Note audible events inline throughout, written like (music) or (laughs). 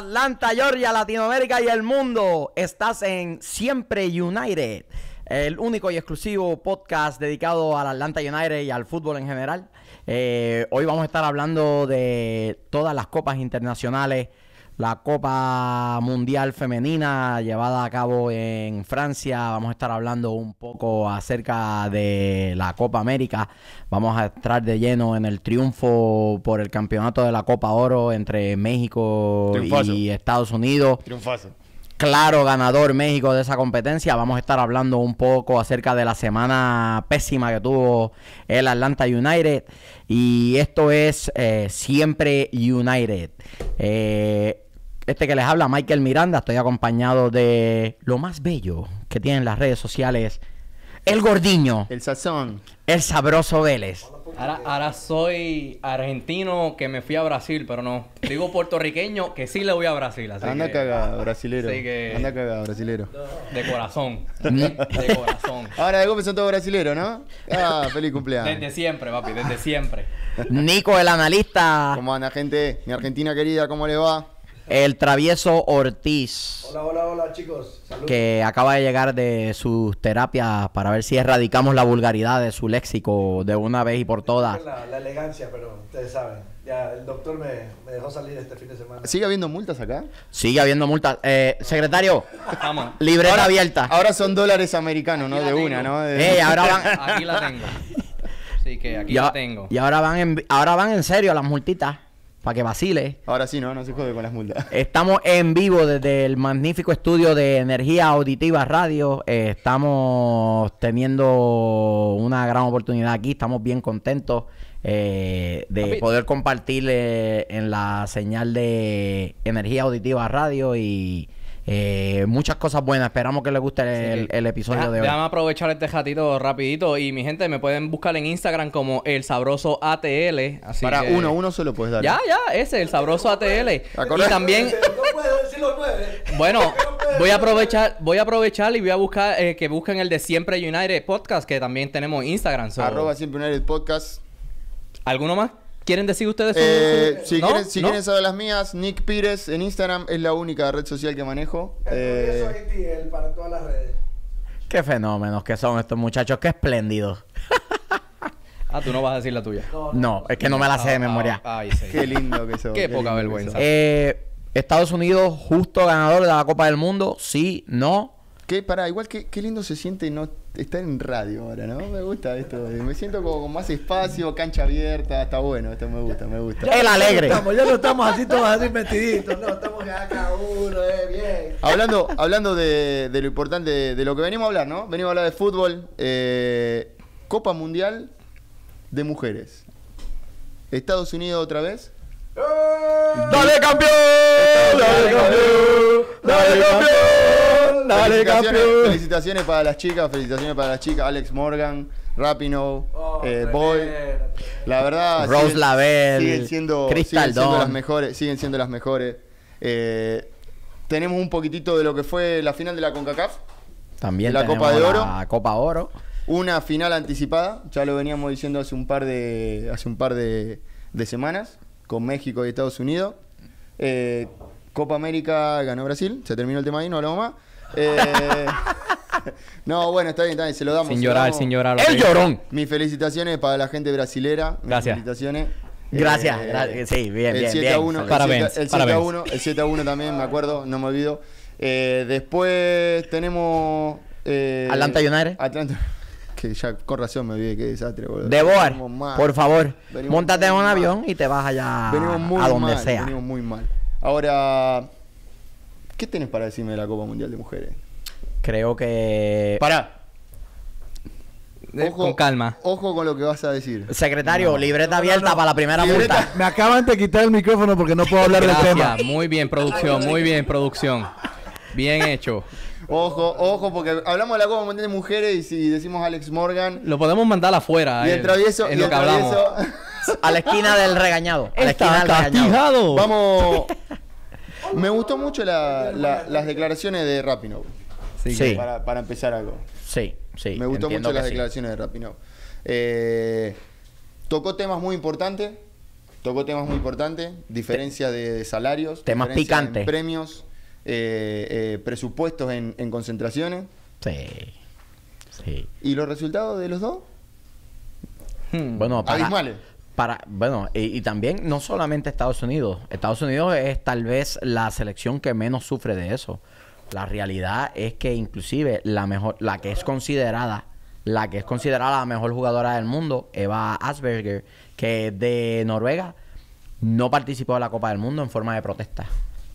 Atlanta, Georgia, Latinoamérica y el mundo. Estás en Siempre United, el único y exclusivo podcast dedicado al Atlanta United y al fútbol en general. Eh, hoy vamos a estar hablando de todas las copas internacionales la Copa Mundial Femenina llevada a cabo en Francia. Vamos a estar hablando un poco acerca de la Copa América. Vamos a entrar de lleno en el triunfo por el campeonato de la Copa Oro entre México y Estados Unidos. Triunfazo claro ganador México de esa competencia. Vamos a estar hablando un poco acerca de la semana pésima que tuvo el Atlanta United. Y esto es eh, Siempre United. Eh, este que les habla, Michael Miranda. Estoy acompañado de lo más bello que tienen las redes sociales. El gordiño. El sazón. El sabroso Vélez. Ahora, soy argentino que me fui a Brasil, pero no. Digo puertorriqueño que sí le voy a Brasil. anda cagado, brasilero. anda cagado, brasilero. De corazón. de corazón. Ahora de golpe son todos brasileros, ¿no? Ah, feliz cumpleaños. Desde siempre, papi, desde siempre. Nico, el analista. ¿Cómo anda, gente? Mi Argentina querida, ¿cómo le va? El travieso Ortiz. Hola, hola, hola, chicos. Saludos. Que acaba de llegar de sus terapias para ver si erradicamos la vulgaridad de su léxico de una vez y por todas. La, la elegancia, pero ustedes saben. Ya, el doctor me, dejó salir este fin de semana. ¿Sigue habiendo multas acá? Sigue habiendo multas. Eh, secretario, Vamos. libreta abierta. Ahora son dólares americanos, ¿no? De una, ¿no? Eh, ahora van... Aquí la tengo. Sí, que aquí la tengo. Y ahora van en, ahora van en serio las multitas para que vacile. Ahora sí, no, no se jode con las multas. (laughs) Estamos en vivo desde el magnífico estudio de Energía Auditiva Radio. Eh, estamos teniendo una gran oportunidad aquí, estamos bien contentos eh, de poder compartirle eh, en la señal de Energía Auditiva Radio y eh, muchas cosas buenas. Esperamos que les guste el, episodio de hoy. vamos a aprovechar este ratito rapidito. Y mi gente, me pueden buscar en Instagram como el sabroso ATL. Para uno, uno se lo puedes dar. Ya, ya, ese, el sabroso ATL. Y también. Bueno, (laughs) voy a aprovechar, voy a aprovechar y voy a buscar eh, que busquen el de Siempre United Podcast, que también tenemos Instagram. Siempre United Podcast. ¿Alguno más? ¿Quieren decir ustedes? Eh, si, quieren, saber las mías, Nick Pires en Instagram es la única red social que manejo. Eh, el para todas las redes. Qué fenómenos que son estos muchachos, qué espléndidos. Ah, tú no vas a decir la tuya. No, es que no me la sé de ah, memoria. Ah, qué lindo que son. Qué, poca vergüenza. Eh, Estados Unidos, justo ganador de la Copa del Mundo. Sí, no. Qué, pará, igual que, qué lindo se siente no estar en radio ahora, ¿no? Me gusta esto. Me siento como con más espacio, cancha abierta. Está bueno, esto me gusta, me gusta. El alegre. Ya no estamos, ya no estamos así todos así metiditos. No, estamos acá uno, eh, bien. Hablando, hablando de, de lo importante, de, lo que venimos a hablar, ¿no? Venimos a hablar de fútbol. Eh, Copa Mundial de Mujeres. Estados Unidos otra vez. ¡Eh! ¡Dale campeón! ¡Dale campeón! ¡Dale campeón! Felicitaciones para las chicas, felicitaciones para las chicas. Alex Morgan, Rapino, oh, eh, Boy. La verdad. Rose siguen, Siguen siendo, siguen siendo las mejores. Siguen siendo las mejores. Eh, tenemos un poquitito de lo que fue la final de la CONCACAF. También la Copa de Oro. Copa Oro. Una final anticipada, ya lo veníamos diciendo hace un par de, hace un par de, semanas, con México y Estados Unidos. Eh, Copa América ganó Brasil, se terminó el tema ahí, no hablamos más. Eh, (laughs) no, bueno, está bien, está bien, se lo damos. Sin llorar, sin llorar. ¡El llorón! Mis felicitaciones para la gente brasilera. Gracias. felicitaciones. Gracias, eh, gracias. Sí, bien, el 7 bien. A 1, parabéns, el 7 a 1, el 7 a 1 también, me acuerdo, no me olvido. Eh, después tenemos. Atlanta United. Atlanta. (laughs) Que ya con razón me olvidé, qué desastre, boludo. De por favor, montate en un avión y te vas allá venimos muy a donde mal, Venimos muy mal. Ahora. ¿Qué tienes para decirme de la Copa Mundial de Mujeres? Creo que. ¡Para! con calma. Ojo con lo que vas a decir. Secretario, libreta abierta para la primera vuelta. Me acaban de quitar el micrófono porque no puedo hablar del tema. Muy bien, producción, muy bien, producción. Bien hecho. Ojo, ojo, porque hablamos de la Copa Mundial de Mujeres y si decimos Alex Morgan. Lo podemos mandar afuera. Y el eh, travieso. En lo que hablamos. A la esquina del regañado. A la esquina del regañado. Vamos, me gustó mucho las declaraciones de Rapino. Sí. Para, empezar algo. Sí, sí. Me gustó mucho las declaraciones de Rapino. Eh, tocó temas muy importantes. Tocó temas muy importantes. Diferencia de, salarios. Temas picantes. Premios. Eh, eh, presupuestos en, concentraciones. Sí. Sí. ¿Y los resultados de los dos? Hmm. Bueno, para, Abismales bueno, y, también no solamente Estados Unidos. Estados Unidos es tal vez la selección que menos sufre de eso. La realidad es que inclusive la mejor, la que es considerada, la que es considerada la mejor jugadora del mundo, Eva Asberger, que es de Noruega, no participó de la Copa del Mundo en forma de protesta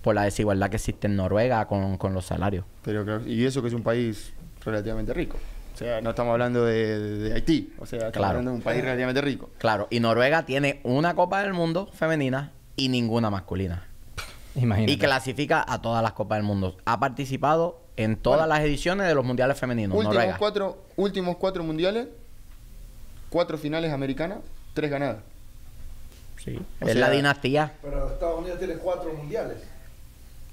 por la desigualdad que existe en Noruega con, con los salarios. Pero y eso que es un país relativamente rico. O sea, no estamos hablando de, Haití. O sea, estamos claro. hablando de un país relativamente rico. Claro, y Noruega tiene una Copa del Mundo femenina y ninguna masculina. Imagínate. Y clasifica a todas las Copas del Mundo. Ha participado en todas las ediciones de los mundiales femeninos. Últimos, Cuatro, últimos cuatro mundiales, cuatro finales americanas, tres ganadas. Sí. es la dinastía. Pero Estados Unidos tiene cuatro mundiales.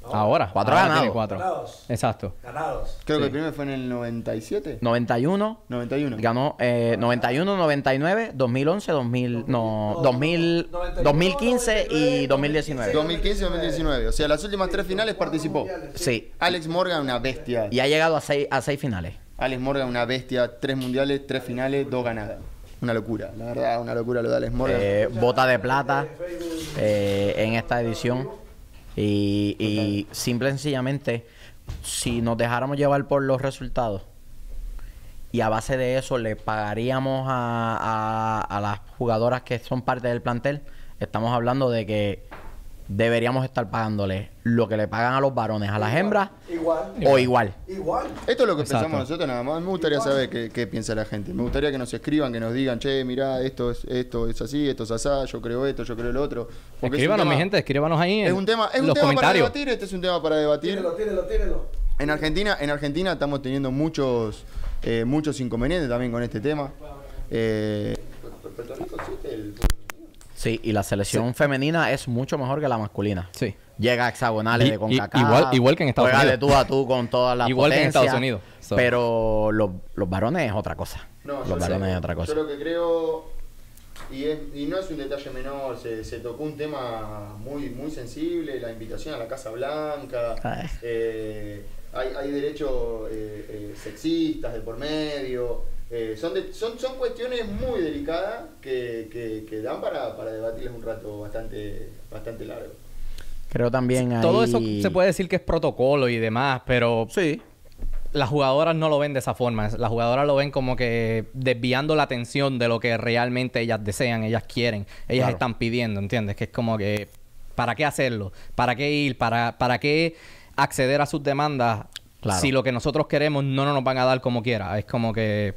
Ahora. Cuatro ganados. Ganados. Exacto. Ganados. Creo que el primero fue en el 97. 91. 91. Ganó 91, 99, 2011, 2000. No, 2000, 2015 y 2019. 2015 y 2019. O sea, las últimas tres finales participó. Sí. Alex Morgan, una bestia. Y ha llegado a seis, a finales. Alex Morgan, una bestia. Tres mundiales, tres finales, dos ganadas. Una locura, la verdad, una locura lo de Alex Morgan. Eh, bota de plata eh, en esta edición. Y, y simple y sencillamente, si nos dejáramos llevar por los resultados y a base de eso le pagaríamos a, a las jugadoras que son parte del plantel, estamos hablando de que deberíamos estar pagándole lo que le pagan a los varones, a las hembras, igual, o igual. Igual. Esto es lo que pensamos nosotros nada más. Me gustaría saber qué, piensa la gente. Me gustaría que nos escriban, que nos digan, che, mirá, esto es, esto es así, esto es asá, yo creo esto, yo creo lo otro. Porque escríbanos, mi gente, escríbanos ahí es un tema, es un tema para debatir, este es un tema para debatir. En Argentina, en Argentina estamos teniendo muchos, eh, muchos inconvenientes también con este tema. Eh, Sí, y la selección femenina es mucho mejor que la masculina. Sí. Llega a hexagonales y, de CONCACAF. Igual, igual que en Estados juega Unidos. de tú a tú con todas las Igual que en Estados Unidos. Pero los, los, varones es otra cosa. los varones es otra cosa. Yo lo que creo, y, y no es un detalle menor, se, tocó un tema muy, muy sensible, la invitación a la Casa Blanca. Eh, hay, hay derechos eh, eh, sexistas de por medio. Eh, son, son, cuestiones muy delicadas que, dan para, para, debatirles un rato bastante, bastante largo. Creo también Todo eso se puede decir que es protocolo y demás, pero... Sí. Las jugadoras no lo ven de esa forma. Las jugadoras lo ven como que desviando la atención de lo que realmente ellas desean, ellas quieren, ellas están pidiendo, ¿entiendes? Que es como que... ¿Para qué hacerlo? ¿Para qué ir? ¿Para, para qué acceder a sus demandas? Si lo que nosotros queremos no, no nos van a dar como quiera. Es como que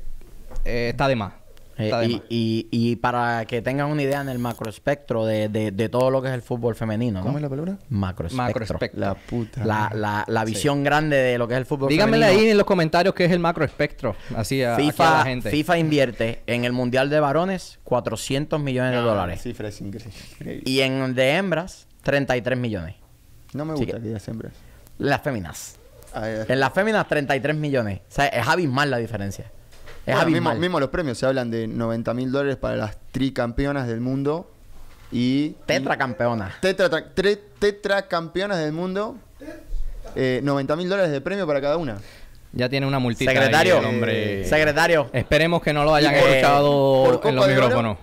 eh, está de más. Eh, y, para que tengan una idea en el macroespectro de, de, todo lo que es el fútbol femenino. ¿Cómo es la palabra? Macroespectro. La puta. La, visión grande de lo que es el fútbol femenino femenino. ahí en los comentarios qué es el macroespectro. Así a, FIFA, la gente. FIFA invierte en el Mundial de Varones 400 millones de ah, dólares. Y en de hembras, 33 millones. No me gusta que, hembras. Las féminas. Ah, en las féminas, 33 millones. O sea, es abismal la diferencia mismo, los premios se hablan de 90 mil dólares para las tricampeonas del mundo y. Tetracampeonas. Tetra, tetracampeonas del mundo. Eh, 90 mil dólares de premio para cada una. Ya tiene una multitud Secretario, eh, secretario. Esperemos que no lo hayan escuchado en los micrófonos.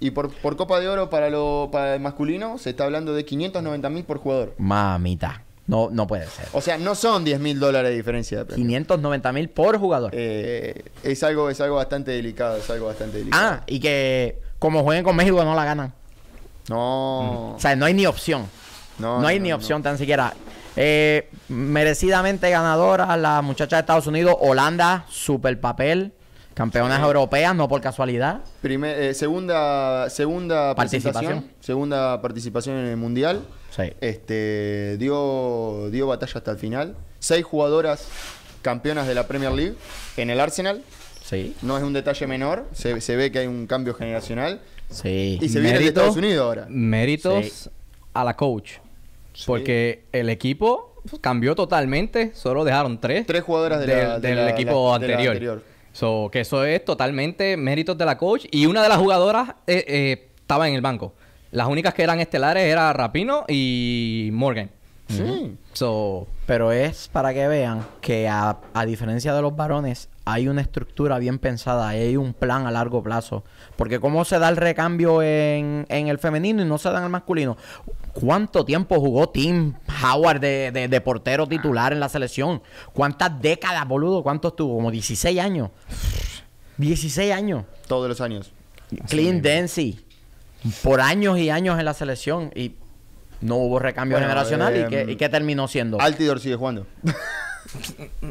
Y por, Copa de Oro para, lo, para el masculino se está hablando de 590 mil por jugador. Mamita. No, puede ser. O sea, no son 10 mil dólares de diferencia 590 mil por jugador. Eh, es, algo, es algo bastante delicado, es algo bastante delicado. Ah, y que como jueguen con México no la ganan. No. O sea, no hay ni opción. No, hay ni opción tan siquiera. Eh, merecidamente ganadora la muchacha de Estados Unidos, Holanda, super papel. Campeonas europeas, no por casualidad. Eh, segunda segunda participación. Segunda participación en el Mundial. Sí. Este, dio, dio batalla hasta el final. Seis jugadoras campeonas de la Premier League en el Arsenal. Sí. No es un detalle menor. Se, ve que hay un cambio generacional. Sí. Y se viene de Estados Unidos ahora. Méritos a la coach. Porque el equipo cambió totalmente. Solo dejaron tres. Tres jugadoras del equipo anterior. que eso es totalmente méritos de la coach. Y una de las jugadoras eh, eh, estaba en el banco. Las únicas que eran estelares era Rapino y Morgan. Sí. so, Pero es para que vean que a, diferencia de los varones hay una estructura bien pensada, hay un plan a largo plazo. Porque cómo se da el recambio en, en el femenino y no se da en el masculino. ¿Cuánto tiempo jugó Tim Howard de, de, portero titular en la selección? ¿Cuántas décadas, boludo? ¿Cuántos tuvo? Como 16 años. 16 años. Todos los años. Clean Dancy por años y años en la selección y no hubo recambio generacional. ¿Y, eh, que terminó siendo? Altidor sigue jugando. (laughs)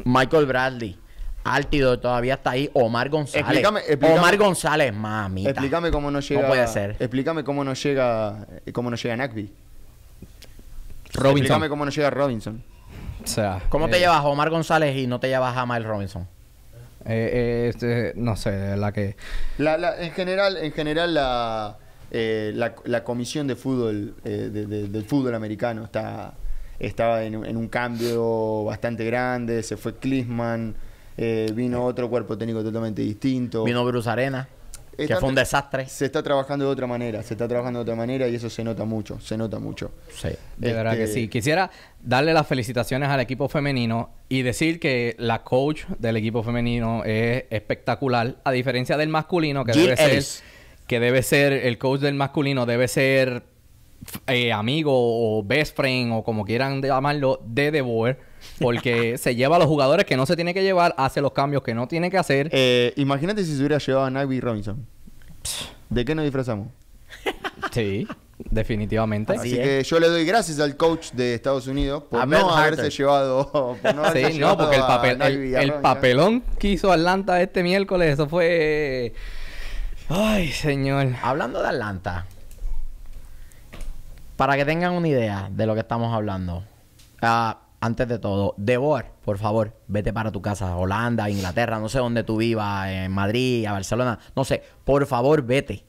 Michael Bradley. Altidor todavía está ahí. Omar González. Omar González, mami. Explícame cómo no llega. puede ser. Explícame cómo no llega. Eh, cómo no llega Nagby. Robinson. Explícame cómo no llega Robinson. O sea, ¿Cómo te eh, llevas a Omar González y no te llevas a Miles Robinson? Eh, este, no sé, la que. en general, en general la eh, la, comisión de fútbol, eh, del fútbol americano está, estaba en, un cambio bastante grande, se fue Klisman, eh, vino otro cuerpo técnico totalmente distinto. Vino Bruce Arena. que fue un desastre. Se está trabajando de otra manera, se está trabajando de otra manera y eso se nota mucho, se nota mucho. Sí, de verdad que este, sí. Quisiera darle las felicitaciones al equipo femenino y decir que la coach del equipo femenino es espectacular, a diferencia del masculino que es debe que debe ser, el coach del masculino debe ser eh, amigo o best friend o como quieran llamarlo de De Boer. Porque (laughs) se lleva a los jugadores que no se tiene que llevar, hace los cambios que no tiene que hacer. Eh, imagínate si se hubiera llevado a Navy Robinson. ¿De qué nos disfrazamos? Sí, definitivamente. Así, que yo le doy gracias al coach de Estados Unidos por no haberse llevado. (laughs) no sí, no, porque el, el papelón que hizo Atlanta este miércoles, eso fue Ay, señor. Hablando de Atlanta. Para que tengan una idea de lo que estamos hablando. Ah, antes de todo, Debor, por favor, vete para tu casa, Holanda, Inglaterra, no sé dónde tú vivas, en Madrid, a Barcelona, no sé, por favor, vete.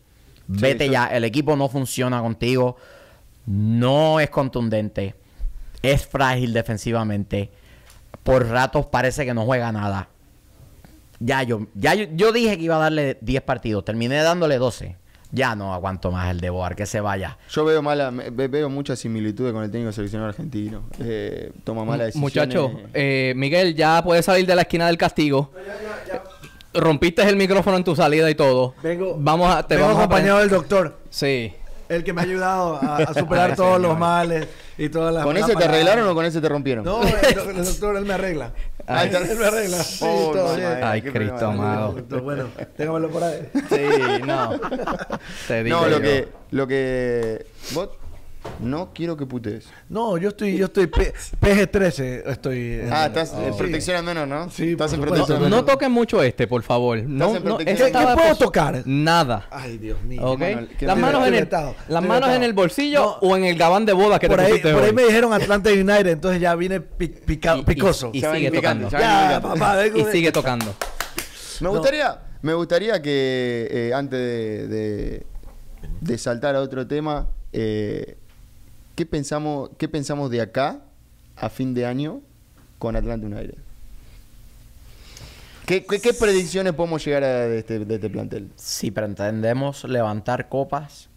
Vete ya, el equipo no funciona contigo, no es contundente, es frágil defensivamente, por ratos parece que no juega nada ya yo, ya yo, dije que iba a darle 10 partidos, terminé dándole 12. Ya no aguanto más el de Boar, que se vaya. Yo veo mala, veo muchas similitudes con el técnico seleccionado argentino. Eh, toma malas decisiones. Muchachos, eh, Miguel, ya puedes salir de la esquina del castigo. Rompiste el micrófono en tu salida y todo. Vengo, vamos a, te vamos acompañado del doctor. Sí el que me ha ayudado a, (laughs) superar todos los males y todas las... ¿Con ese te arreglaron o con ese te rompieron? No, el, el doctor, él me arregla. Ay, ya me arregla. Sí, oh, todo Ay, Cristo amado. Bueno, (laughs) téngamelo por ahí. Sí, no. Te digo. No, lo que, lo que. ¿Vos no quiero que putees. No, yo estoy, yo estoy PG-13, estoy. Ah, estás en protección eh, sí. ¿no? Sí, estás en protección no, toques mucho este, por favor. No, no este ¿Qué, puedo tocar? Nada. Ay, Dios mío. Okay. las manos en el, las manos en el bolsillo o en el gabán de boda que por te ahí, Por ahí me dijeron Atlanta United, entonces ya vine pic, picoso. Y, sigue tocando. Ya, y sigue tocando. Me gustaría, me gustaría que eh, antes de, de saltar a otro tema. Eh, ¿qué pensamos, qué pensamos de acá a fin de año con Atlanta United? ¿Qué, predicciones podemos llegar este, de este, plantel? Si pretendemos levantar copas,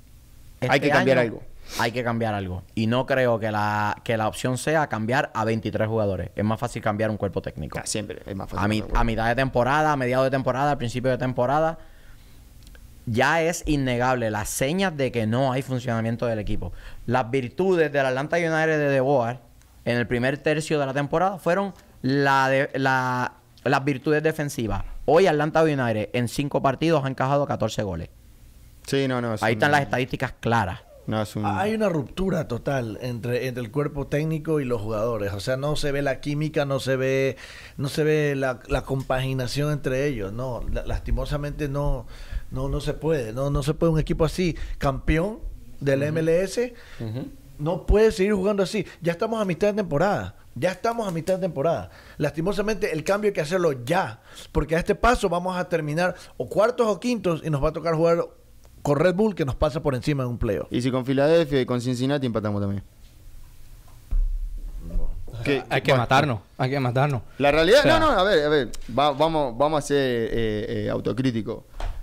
este hay que cambiar algo. Hay que cambiar algo. Y no creo que la, la opción sea cambiar a 23 jugadores. Es más fácil cambiar un cuerpo técnico. Ah, siempre es más fácil. A, mitad de temporada, a mediados de temporada, al principio de temporada ya es innegable las señas de que no hay funcionamiento del equipo. Las virtudes del Atlanta United de De Boer en el primer tercio de la temporada fueron la de, la, las virtudes defensivas. Hoy Atlanta United en cinco partidos ha encajado 14 goles. Sí, no, no. Ahí están las estadísticas claras. Ah, hay una ruptura total entre, entre el cuerpo técnico y los jugadores. O sea, no se ve la química, no se ve, no se ve la, la compaginación entre ellos. No, lastimosamente no no, no se puede. No, no se puede un equipo así, campeón del MLS. No puede seguir jugando así. Ya estamos a mitad de temporada. Ya estamos a mitad de temporada. Lastimosamente, el cambio hay que hacerlo ya. Porque a este paso vamos a terminar o cuartos o quintos y nos va a tocar jugar con Red Bull que nos pasa por encima en un pleo. Y si con Filadelfia y con Cincinnati empatamos también. hay que matarnos, hay que matarnos. La realidad, no, no, a ver, a ver, vamos, vamos a ser eh, eh autocríticos.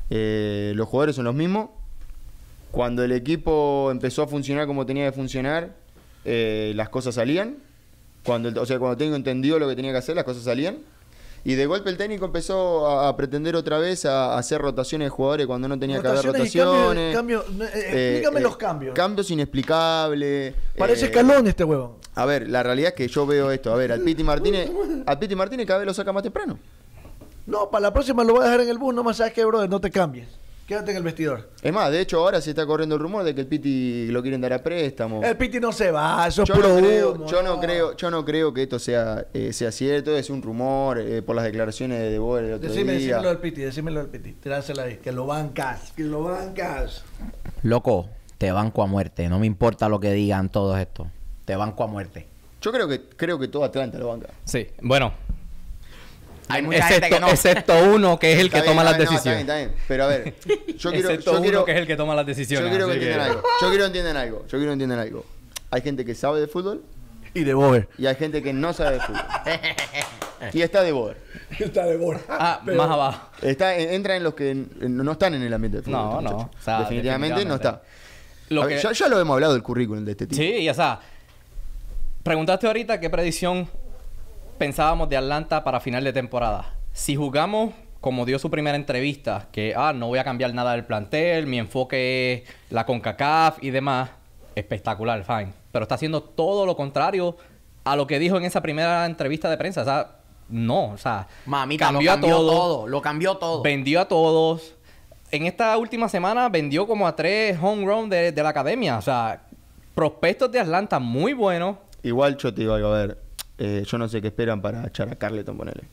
Eh, los jugadores son los mismos. Cuando el equipo empezó a funcionar como tenía que funcionar, eh, las cosas salían. Cuando el, o sea, cuando el técnico entendió lo que tenía que hacer, las cosas salían. Y de golpe el técnico empezó a, pretender otra vez a, hacer rotaciones de jugadores cuando no tenía que haber rotaciones. Cambio, eh, explícame los cambios. Cambios inexplicables. Parece escalón este huevo. A ver, la realidad es que yo veo esto. A ver, al Piti Martínez, (laughs) al Piti Martínez cada vez lo saca más temprano. No, para la próxima lo voy a dejar en el bus, nomás sabes que, brother, no te cambies. Quédate en el vestidor. Es más, de hecho, ahora se está corriendo el rumor de que el Piti lo quieren dar a préstamo. El Piti no se va, eso yo es puro no creo, yo, no. creo, yo no creo que esto sea, eh, sea cierto, es un rumor eh, por las declaraciones de Boer el otro Decímelo al Piti, decímelo al Piti, que lo bancas, que lo bancas. Loco, te banco a muerte, no me importa lo que digan todos estos, te banco a muerte. Yo creo que, creo que todo Atlanta lo banca. Sí, bueno, hay mucha excepto, gente que no. uno que es el que toma las decisiones. Pero a ver, yo quiero, yo uno quiero, que es el que toma las decisiones. Yo quiero que, entiendan algo. Yo quiero que algo. entiendan algo. Hay gente que sabe de fútbol y de Bober. Y hay gente que no sabe de fútbol. y está de Y Está de Bober. Ah, (laughs) más abajo. Está, entra en los que no están en el ambiente de fútbol. No, no. definitivamente, no está. Lo que... ya, lo hemos hablado del currículum de este tipo. Sí, ya o sea, Preguntaste ahorita qué predicción pensábamos de Atlanta para final de temporada? Si jugamos como dio su primera entrevista, que ah, no voy a cambiar nada del plantel, mi enfoque es la CONCACAF y demás, espectacular, fine. Pero está haciendo todo lo contrario a lo que dijo en esa primera entrevista de prensa. O sea, no, o sea, Mamita, cambió, todo, lo cambió todo. Vendió a todos. En esta última semana vendió como a tres home de, la academia. O sea, prospectos de Atlanta muy buenos. Igual, Choti, a ver, eh, yo no sé qué esperan para echar a Carleton, ponele.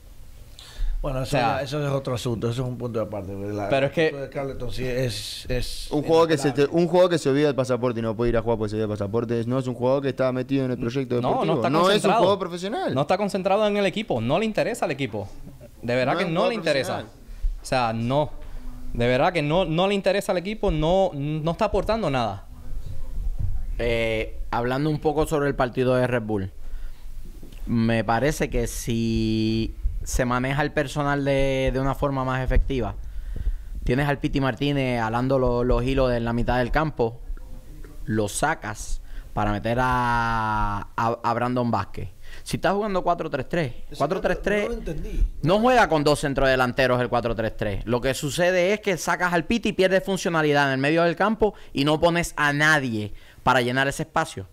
Bueno, o sea, eso, es otro asunto, eso es un punto de aparte. pero es que. Carleton es. es un, juego que se un juego que se olvida el pasaporte y no puede ir a jugar porque se olvida el pasaporte. No es un juego que está metido en el proyecto de No, no, está no es un jugador profesional. No está concentrado en el equipo. No le interesa al equipo. De verdad que no le interesa. O sea, no. De verdad que no, no le interesa al equipo. No, no está aportando nada. Eh, hablando un poco sobre el partido de Red Bull me parece que si se maneja el personal de, de una forma más efectiva, tienes al Piti Martínez alando los, hilos en la mitad del campo, lo sacas para meter a, a, Brandon Vázquez. Si estás jugando 4-3-3, 4-3-3 no, juega con dos centrodelanteros el 4-3-3. Lo que sucede es que sacas al Piti y pierdes funcionalidad en el medio del campo y no pones a nadie para llenar ese espacio.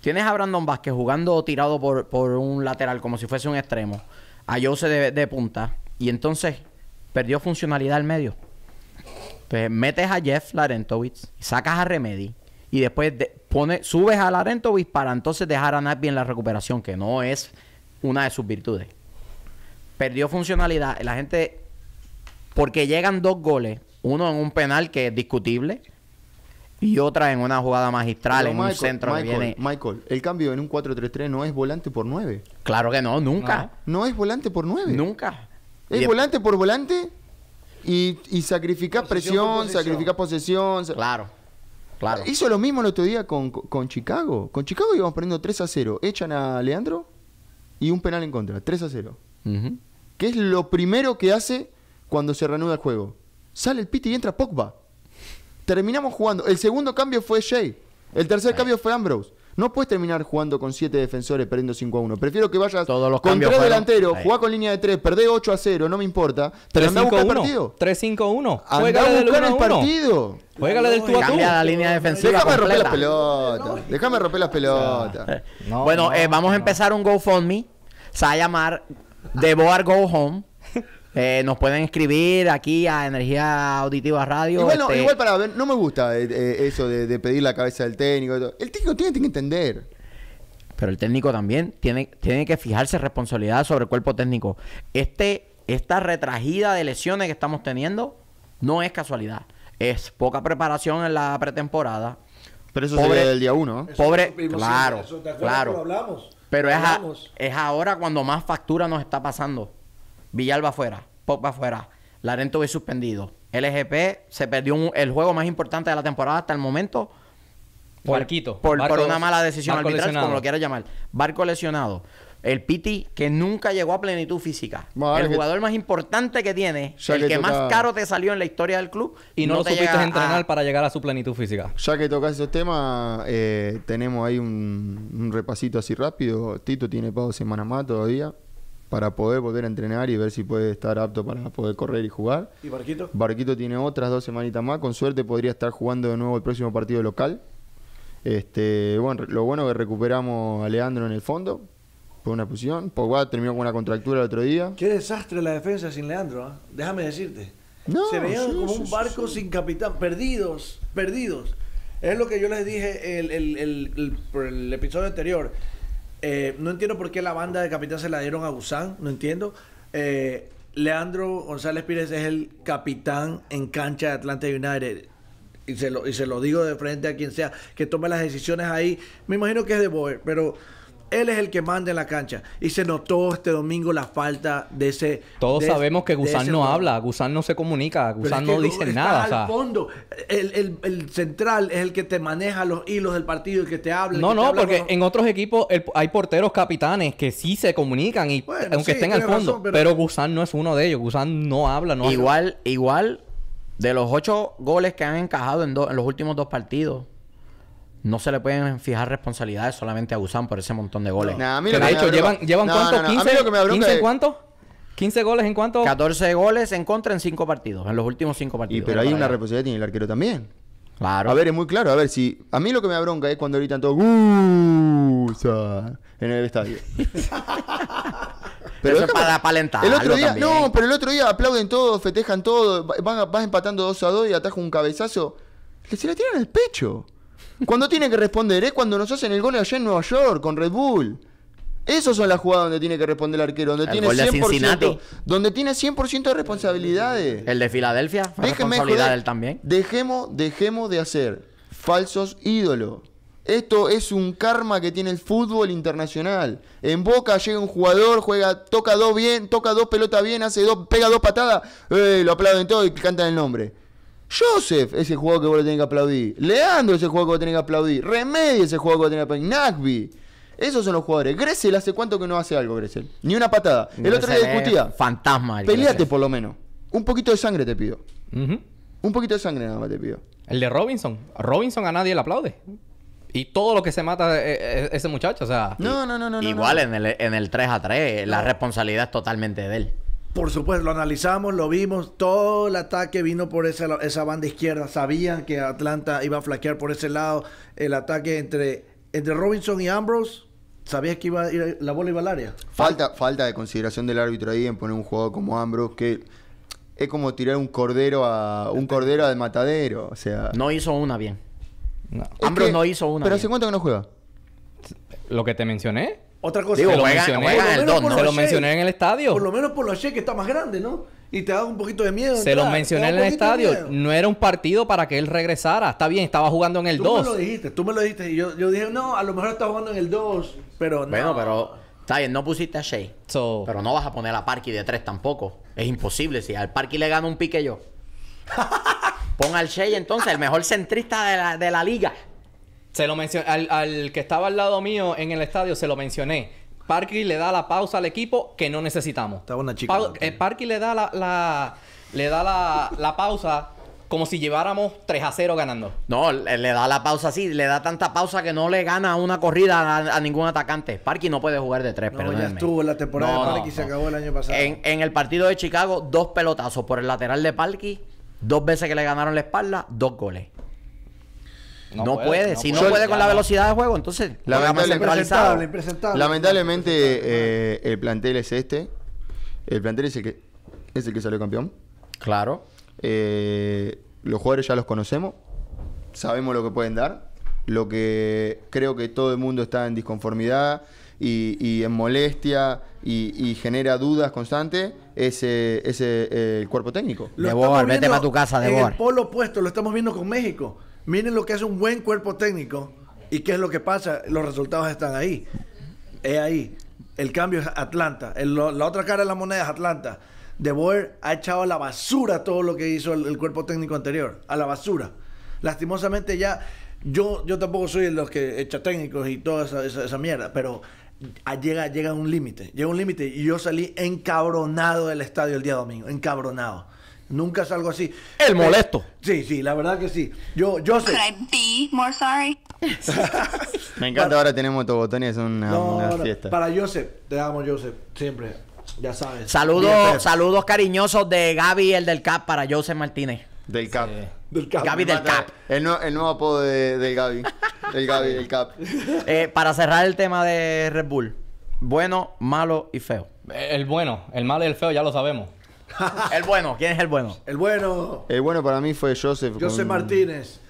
Tienes a Brandon Vázquez jugando tirado por, un lateral como si fuese un extremo. A Jose de, punta. Y entonces perdió funcionalidad al medio. Entonces, pues metes a Jeff Larentowitz, sacas a Remedy y después subes a Larentowitz para entonces dejar a Nat en la recuperación, que no es una de sus virtudes. Perdió funcionalidad. La gente, porque llegan dos goles, uno en un penal que es discutible, y otra en una jugada magistral, en un centro que viene. Michael, el cambio en un 4-3-3 no es volante por 9. Claro que no, nunca. No, es volante por 9. Nunca. Es volante por volante y, y sacrificar presión, sacrificar posesión. Claro. Claro. Hizo lo mismo el otro día con, Chicago. Con Chicago íbamos poniendo 3 a 0. Echan a Leandro y un penal en contra. 3 a 0. Que es lo primero que hace cuando se reanuda el juego. Sale el piti y entra Pogba. Terminamos jugando. El segundo cambio fue Shea. El tercer cambio fue Ambrose. No puedes terminar jugando con 7 defensores perdiendo 5 a 1. Prefiero que vayas con 3 delanteros, jugar con línea de 3, perder 8 a 0, no me importa. 3 andá a buscar el partido. 3-5-1. Andá a buscar el partido. del a la línea defensiva. Déjame romper las pelotas. Déjame romper las pelotas. bueno, eh, vamos a empezar un GoFundMe. Se va a llamar The Board Go Home. Eh, nos pueden escribir aquí a Energía Auditiva Radio. Igual, este igual para ver, no me gusta eh, eh, eso de, pedir la cabeza del técnico. El técnico tiene, que entender. Pero el técnico también tiene, tiene que fijarse responsabilidad sobre el cuerpo técnico. Este, esta retragida de lesiones que estamos teniendo no es casualidad. Es poca preparación en la pretemporada. Pero eso pobre, del día uno. Pobre, claro, claro. Pero es, es ahora cuando más factura nos está pasando. Villalba afuera Pop va fuera, Larento es suspendido. LGP se perdió el juego más importante de la temporada hasta el momento. Por, Por, una mala decisión arbitral, como lo quieras llamar. Barco lesionado. El Piti que nunca llegó a plenitud física. el jugador más importante que tiene, el que, más caro te salió en la historia del club. Y no, lo supiste entrenar para llegar a su plenitud física. Ya que tocas esos temas, eh, tenemos ahí un, repasito así rápido. Tito tiene dos semanas más todavía para poder entrenar y ver si puede estar apto para poder correr y jugar. ¿Y Barquito? Barquito tiene otras dos semanitas más. Con suerte podría estar jugando de nuevo el próximo partido local. Este, bueno, lo bueno que recuperamos a Leandro en el fondo por una posición. Pogba terminó con una contractura el otro día. Qué desastre la defensa sin Leandro, ¿eh? déjame decirte. No, Se veían como un barco sin capitán, perdidos, perdidos. Es lo que yo les dije el, el episodio anterior. Eh, no entiendo por qué la banda de capitán se la dieron a Gusán, no entiendo. Eh, Leandro González Pires es el capitán en cancha de Atlanta United. Y se, lo, y se lo digo de frente a quien sea que tome las decisiones ahí. Me imagino que es de Boe, pero él es el que manda en la cancha. Y se notó este domingo la falta de ese. Todos sabemos que Gusán no habla, Gusán no se comunica, Gusán no dice nada. Al fondo, el, central es el que te maneja los hilos del partido, y que te habla. No, no, porque en otros equipos hay porteros capitanes que sí se comunican, y aunque estén al fondo. pero... no es uno de ellos. Gusán no habla, no igual, Igual, de los ocho goles que han encajado en los últimos dos partidos no se le pueden fijar responsabilidades solamente a Gusán por ese montón de goles. Nah, lo que me ¿llevan, 15, 15 15 goles en cuánto? 14 goles en contra en 5 partidos, en los últimos 5 partidos. Y pero hay una responsabilidad tiene el arquero también. Claro. A ver, es muy claro. A ver, si. A mí lo que me bronca es cuando ahorita todo ¡usa! en el estadio. (laughs) pero eso es para apalentar. El otro día, no, pero el otro día aplauden todo, festejan todo, van, vas empatando 2 a 2 y atajo un cabezazo. Que se le tiran el pecho. Cuando tiene que responder es ¿eh? cuando nos hacen el gol allá en Nueva York con Red Bull. Esas son las jugadas donde tiene que responder el arquero, donde el tiene 100%, donde tiene 100% de responsabilidades. El de Filadelfia, Dejemos, dejemos de hacer falsos ídolos. Esto es un karma que tiene el fútbol internacional. En Boca llega un jugador, juega, toca dos bien, toca dos pelotas bien, hace dos, pega dos patadas, eh, lo aplauden todo y cantan el nombre. Joseph ese juego que vos le tenés que aplaudir. Leandro ese juego jugador que vos tenés que aplaudir. Remedio ese juego jugador que vos tenés que aplaudir. Nagby. Esos son los jugadores. Gressel hace cuánto que no hace algo, Gressel. Ni una patada. El otro día discutía. Fantasma. Peleate por lo menos. Un poquito de sangre te pido. Un poquito de sangre nada más te pido. El de Robinson. Robinson a nadie le aplaude. Y todo lo que se mata eh, eh, ese muchacho, o sea. No, no, no, no. Igual En, el, en el 3 a 3, la responsabilidad es totalmente de él. Por supuesto, lo analizamos, lo vimos. Todo el ataque vino por esa, banda izquierda. Sabían que Atlanta iba a flaquear por ese lado. El ataque entre, entre Robinson y Ambrose. Sabías que iba a ir, la bola iba al área. Falta, falta de consideración del árbitro ahí en poner un jugador como Ambrose que es como tirar un cordero a un cordero al matadero. O sea. No hizo una bien. Ambrose no hizo una. ¿Pero se cuenta que no juega? Lo que te mencioné. Otra cosa. ¿no? Se lo mencioné en el estadio. Por lo menos por los que está más grande, ¿no? y te da un poquito de miedo. Se lo mencioné en el estadio. No era un partido para que él regresara. Está bien, estaba jugando en el 2. Tú me lo dijiste, tú me lo dijiste. Y yo, dije, no, a lo mejor está jugando en el 2. Pero no. Bueno, pero está bien, no pusiste a Shea. pero no vas a poner a Parky de 3 tampoco. Es imposible. Si al Parky le gano un pique yo. (laughs) Pon al Shea entonces, el mejor centrista de la, de la liga. Se lo mencioné al, que estaba al lado mío en el estadio, se lo mencioné. Parky le da la pausa al equipo que no necesitamos. Estaba una chica. Eh, Parky le da la, le da la, pausa como si lleváramos 3 a 0 ganando. No, le, da la pausa así, le da tanta pausa que no le gana una corrida a, ningún atacante. Parky no puede jugar de 3, pero ya estuvo la temporada en, el partido de Chicago, dos pelotazos por el lateral de Parky, dos veces que le ganaron la espalda, dos goles. No, puede. Si no, puede, con la velocidad de juego, entonces. Lamentablemente, impresentable, Lamentablemente eh, el plantel es este. El plantel es el que, es el que salió campeón. Claro. Eh, los jugadores ya los conocemos. Sabemos lo que pueden dar. Lo que creo que todo el mundo está en disconformidad y, en molestia y, genera dudas constantes ese, eh, el cuerpo técnico. Debor, vete a tu casa, Debor. el polo opuesto, lo estamos viendo con México miren lo que hace un buen cuerpo técnico y qué es lo que pasa. Los resultados están ahí. Es ahí. El cambio es Atlanta. la otra cara de la moneda es Atlanta. De Boer ha echado a la basura todo lo que hizo el, cuerpo técnico anterior. A la basura. Lastimosamente ya. Yo, yo tampoco soy de los que echa técnicos y toda esa, mierda, pero llega, llega un límite. Llega un límite. Y yo salí encabronado del estadio el día domingo. Encabronado Nunca salgo así. El eh, molesto. Sí, sí, la verdad que sí. Yo, yo sé. (laughs) Me encanta, ahora tenemos botón y es una, fiesta. Para Joseph, te amo, Joseph, siempre. Ya sabes. Saludos, pues. saludos cariñosos de Gaby, el del CAP, para Joseph Martínez. Del CAP. Del Cap. Gaby del Cap. El, nuevo apodo de, del Gaby. El Gaby del Cap. (laughs) Eh, para cerrar el tema de Red Bull. Bueno, malo y feo. El bueno, el malo y el feo ya lo sabemos. (laughs) el bueno, ¿quién es el bueno? El bueno. El bueno para mí fue Joseph. Joseph Martínez.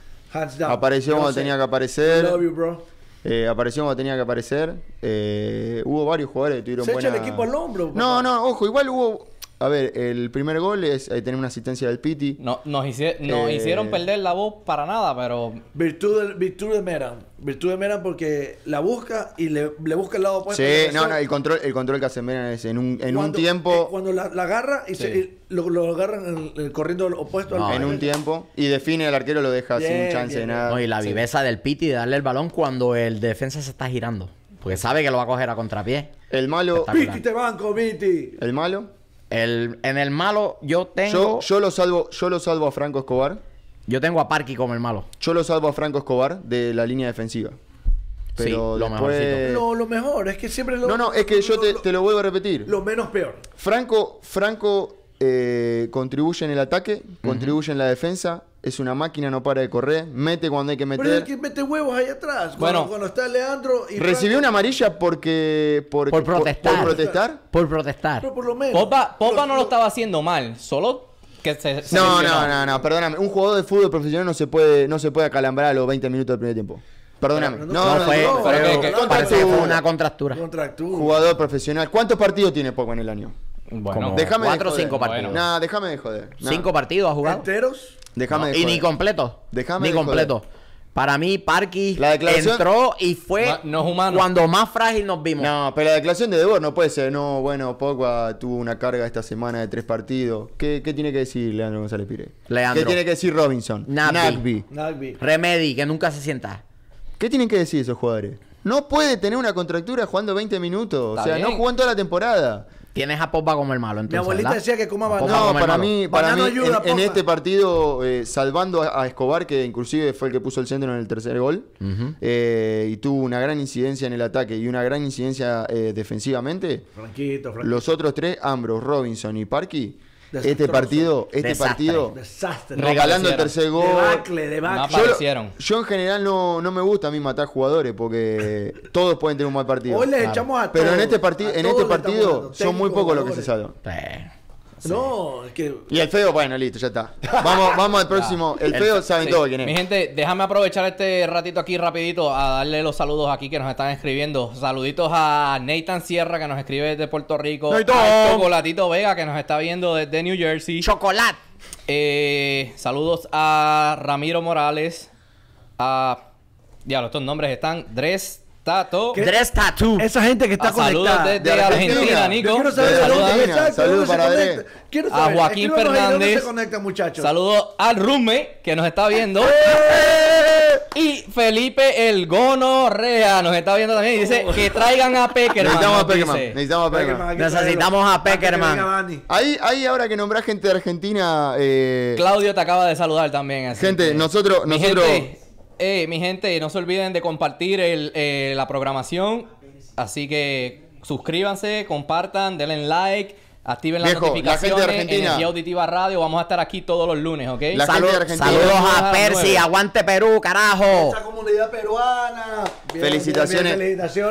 down. Apareció cuando tenía que aparecer. I love you, bro. Eh, apareció cuando tenía que aparecer. Eh, hubo varios jugadores que tuvieron Se echa el equipo al hombro. No, no, ojo, igual hubo a ver, el primer gol es ahí eh, tenemos una asistencia del Piti. No, nos, eh, hicieron perder la voz para nada, pero. Virtud de, virtud de Meran. Virtud de Meran porque la busca y le, busca el lado opuesto. Sí, no, no, el control, el control que hace Meran es en un, en un eh, tiempo. cuando la, agarra y se, lo, agarra agarran el, el opuesto En un tiempo. Y define el arquero, lo deja sin chance de nada. y la viveza del Piti de darle el balón cuando el defensa se está girando. Porque sabe que lo va a coger a contrapié. El malo. Piti te banco, Piti. El malo. El, en el malo yo tengo. Yo, lo salvo, yo lo salvo a Franco Escobar. Yo tengo a Parky como el malo. Yo lo salvo a Franco Escobar de la línea defensiva. Pero lo lo mejor, es que siempre lo. No, no, es que yo te, te, lo vuelvo a repetir. Lo menos peor. Franco, Franco eh, contribuye en el ataque, contribuye en la defensa, es una máquina, no para de correr, mete cuando hay que meter. Pero es que mete huevos ahí atrás. Bueno, cuando, está Leandro y recibió una amarilla porque, Por protestar. Por, protestar. Por protestar. Pero por lo menos. Popa, Popa no lo estaba haciendo mal, solo que se. No, no, no, no, perdóname. Un jugador de fútbol profesional no se puede, no se puede acalambrar a los 20 minutos del primer tiempo. Perdóname. No, no- fue, una contractura. Contractura. jugador profesional. ¿Cuántos partidos tiene Poco en el año? Bueno, cuatro o cinco partidos. nada déjame de joder. ¿Cinco partidos ha jugado? ¿Enteros? Déjame Y ni completo. Déjame Ni completo. Para mí, Parky entró y fue cuando más frágil nos vimos. No, pero la declaración de Deborah no puede ser. No, bueno, Pogba tuvo una carga esta semana de tres partidos. ¿Qué, tiene que decir Leandro González Pire? ¿Qué tiene que decir Robinson? Nagby. Remedy, que nunca se sienta. ¿Qué tienen que decir esos jugadores? No puede tener una contractura jugando 20 minutos. o sea, no jugó en toda la temporada. Tienes a Popa como el malo, entonces, Mi abuelita decía que coma va, No, para mí, para mí en, este partido, eh, salvando a, Escobar, que inclusive fue el que puso el centro en el tercer gol, eh, y tuvo una gran incidencia en el ataque y una gran incidencia eh, defensivamente. Los otros tres, Ambros, Robinson y Parky este partido, este partido, regalando el tercer gol. aparecieron yo, en general no, me gusta a mí matar jugadores porque todos pueden tener un mal partido. Pero en este, este partido en este partido son muy pocos los que se salen no, es que. Y el feo, bueno, listo, ya está. Vamos, (laughs) vamos al próximo. El feo saben todo quién es. Mi gente, déjame aprovechar este ratito aquí rapidito a darle los saludos aquí que nos están escribiendo. Saluditos a Nathan Sierra que nos escribe desde Puerto Rico. Nathan. Chocolatito Vega que nos está viendo desde New Jersey. Chocolate. Eh, saludos a Ramiro Morales. A. los estos nombres están. Dres Tato. Dres Tattoo. Esa gente que está ah, conectada. Saludos desde de Argentina, Nico. Quiero saber Saludos para saber, A Joaquín Fernández. Saludos al Rume, que nos está viendo. ¡Eh! Y Felipe el Gonorrea nos está viendo también y dice oh. que traigan a Peckerman. Necesitamos a Peckerman. Necesitamos a Peckerman. Necesitamos a Peckerman. Ahí, ahí ahora que nombras gente de Argentina. Eh, Claudio te acaba de saludar también. gente, nosotros, nosotros, mi gente, no se olviden de compartir eh, la programación. Así que suscríbanse, compartan, denle like. Activen las notificaciones la Auditiva Radio. Vamos a estar aquí todos los lunes, ¿ok? Saludos a Percy, aguante Perú, carajo. Esta comunidad peruana. felicitaciones,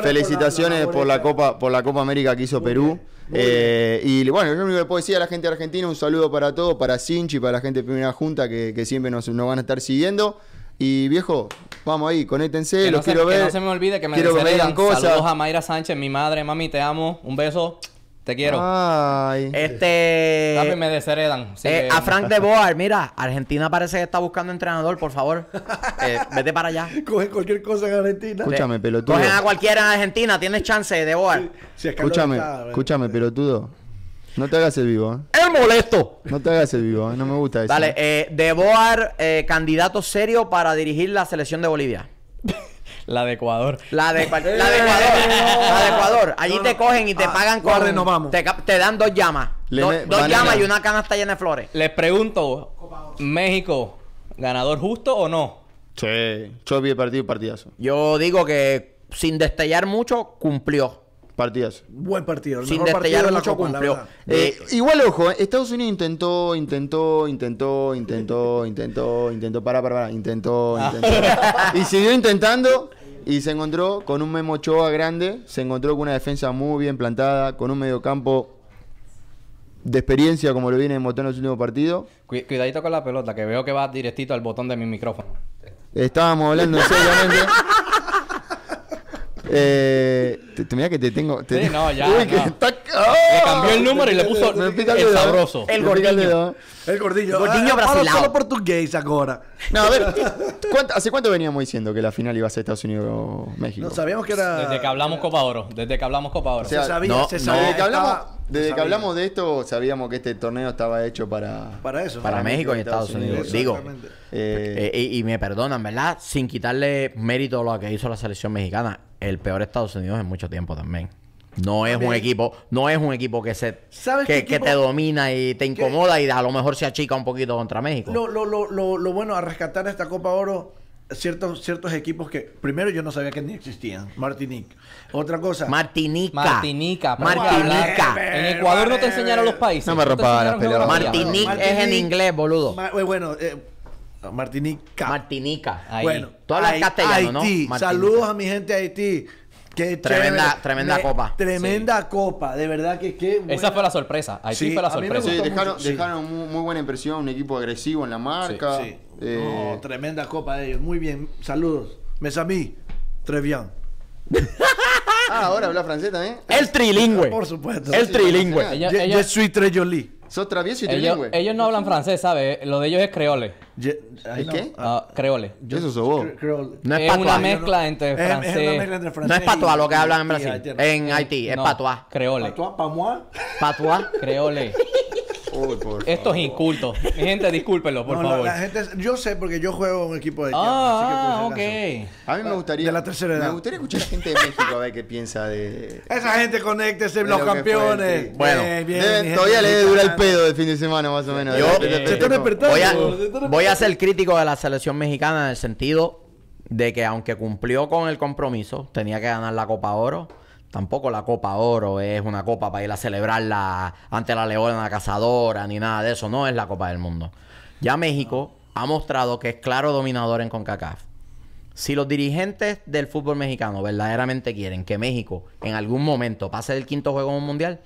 felicitaciones, por, la, Copa por la Copa América que hizo Perú. Eh, y bueno, yo lo único que decir a la gente argentina, un saludo para todos, para Sinchi, para la gente de Primera Junta que, siempre nos van a estar siguiendo. Y viejo, vamos ahí, conéctense, los quiero ver. Que no se me olvide que me, quiero que cosas. Saludos a Mayra Sánchez, mi madre, mami, te amo. Un beso. Te quiero. Ay. Este. me desheredan. Eh, a Frank de Boar, mira, Argentina parece que está buscando entrenador, por favor. (laughs) Eh, vete para allá. coge cualquier cosa en Argentina. Escúchame, pelotudo. Cogen a cualquiera en Argentina, tienes chance de Boar. escúchame, escúchame, pelotudo. No te hagas el vivo. ¿eh? ¡Es molesto! No te hagas el vivo, ¿eh? no me gusta eso. Dale, eh, De eh, candidato serio para dirigir la selección de Bolivia. (laughs) La de Ecuador. La de, Ecuador. la de Ecuador. (laughs) Allí te cogen y te ah, pagan con. Te, dan dos llamas. dos llamas y una canasta llena de flores. Les pregunto, México, ¿ganador justo o no? Sí. Yo vi el partido y partidazo. Yo digo que sin destellar mucho, cumplió. Partidas. Buen partido. El Sin mejor partido de eh, igual, ojo, eh, Estados Unidos intentó, intentó, intentó, intentó, intentó, intentó, para, para, intentó, ah. intentó. y siguió intentando y se encontró con un Memo grande, se encontró con una defensa muy bien plantada, con un mediocampo de experiencia como lo viene en el últimos partido. Cuidadito con la pelota, que veo que va directito al botón de mi micrófono. Estábamos hablando seriamente. (laughs) eh, te, mira que te tengo. Te, cambió el número y le puso el, sabroso. El gordillo. El gordillo. El ah, gordillo ah, Solo por tus gays ahora. No, a ver. ¿Hace cuánto veníamos diciendo que la final iba a ser Estados Unidos-México? No, sabíamos que era. Desde que hablamos Copa Oro. Desde que hablamos Copa Oro. se sabía, no, Desde que hablamos. Desde que hablamos de esto, sabíamos que este torneo estaba hecho para... Para eso. Para, México, y Estados, Unidos. Digo, eh, eh, y, y, me perdonan, ¿verdad? Sin quitarle mérito a lo que hizo la selección mexicana. El peor Estados Unidos es mucho tiempo también. No es un equipo, no es un equipo que se que, te domina y te incomoda y a lo mejor se achica un poquito contra México. Lo, lo, lo, lo bueno a rescatar esta Copa Oro ciertos ciertos equipos que primero yo no sabía que ni existían. Martinique. Otra cosa. Martinica. Martinica. Martinica. En Ecuador no te enseñaron los países. No me Martinique, es en inglés, boludo. Eh, bueno, eh, Martinica. Martinica. Bueno, ¿no? Saludos a mi gente de Haití. Qué tremenda tremenda copa. Tremenda copa, de verdad que Esa fue la sorpresa, ahí sí, fue la sorpresa. dejaron, muy, buena impresión, un equipo agresivo en la marca. Eh, tremenda copa de ellos, muy bien. Saludos. Mesami, Trevian. ah, ahora habla francés también. El trilingüe. Por supuesto. El trilingüe. yo soy Je, son traviesos y ellos, ellos no hablan francés, ¿sabes? Lo de ellos es creole. ¿Es qué? Ah, creole. eso soy vos. es, Una mezcla entre francés. Es, una mezcla entre francés. No es patois lo que hablan en Brasil. en Haití, es patois. Creole. Patois, pamois. Patois, creole. (laughs) Esto es inculto. Mi gente, discúlpenlo, por favor. la gente, yo sé porque yo juego en un equipo de Ah, ok. A mí me gustaría. la tercera edad. Me gustaría escuchar a la gente de México a ver qué piensa de. Esa gente, conéctese, los campeones. Este. Bueno, bien, bien, todavía le dura el pedo del fin de semana, más o menos. Yo, eh, Voy a, voy a ser crítico de la selección mexicana en el sentido de que, aunque cumplió con el compromiso, tenía que ganar la Copa Oro Tampoco la Copa Oro es una copa para ir a celebrarla ante la leona cazadora ni nada de eso. No es la Copa del Mundo. Ya México ha mostrado que es claro dominador en CONCACAF. Si los dirigentes del fútbol mexicano verdaderamente quieren que México en algún momento pase del quinto juego un mundial,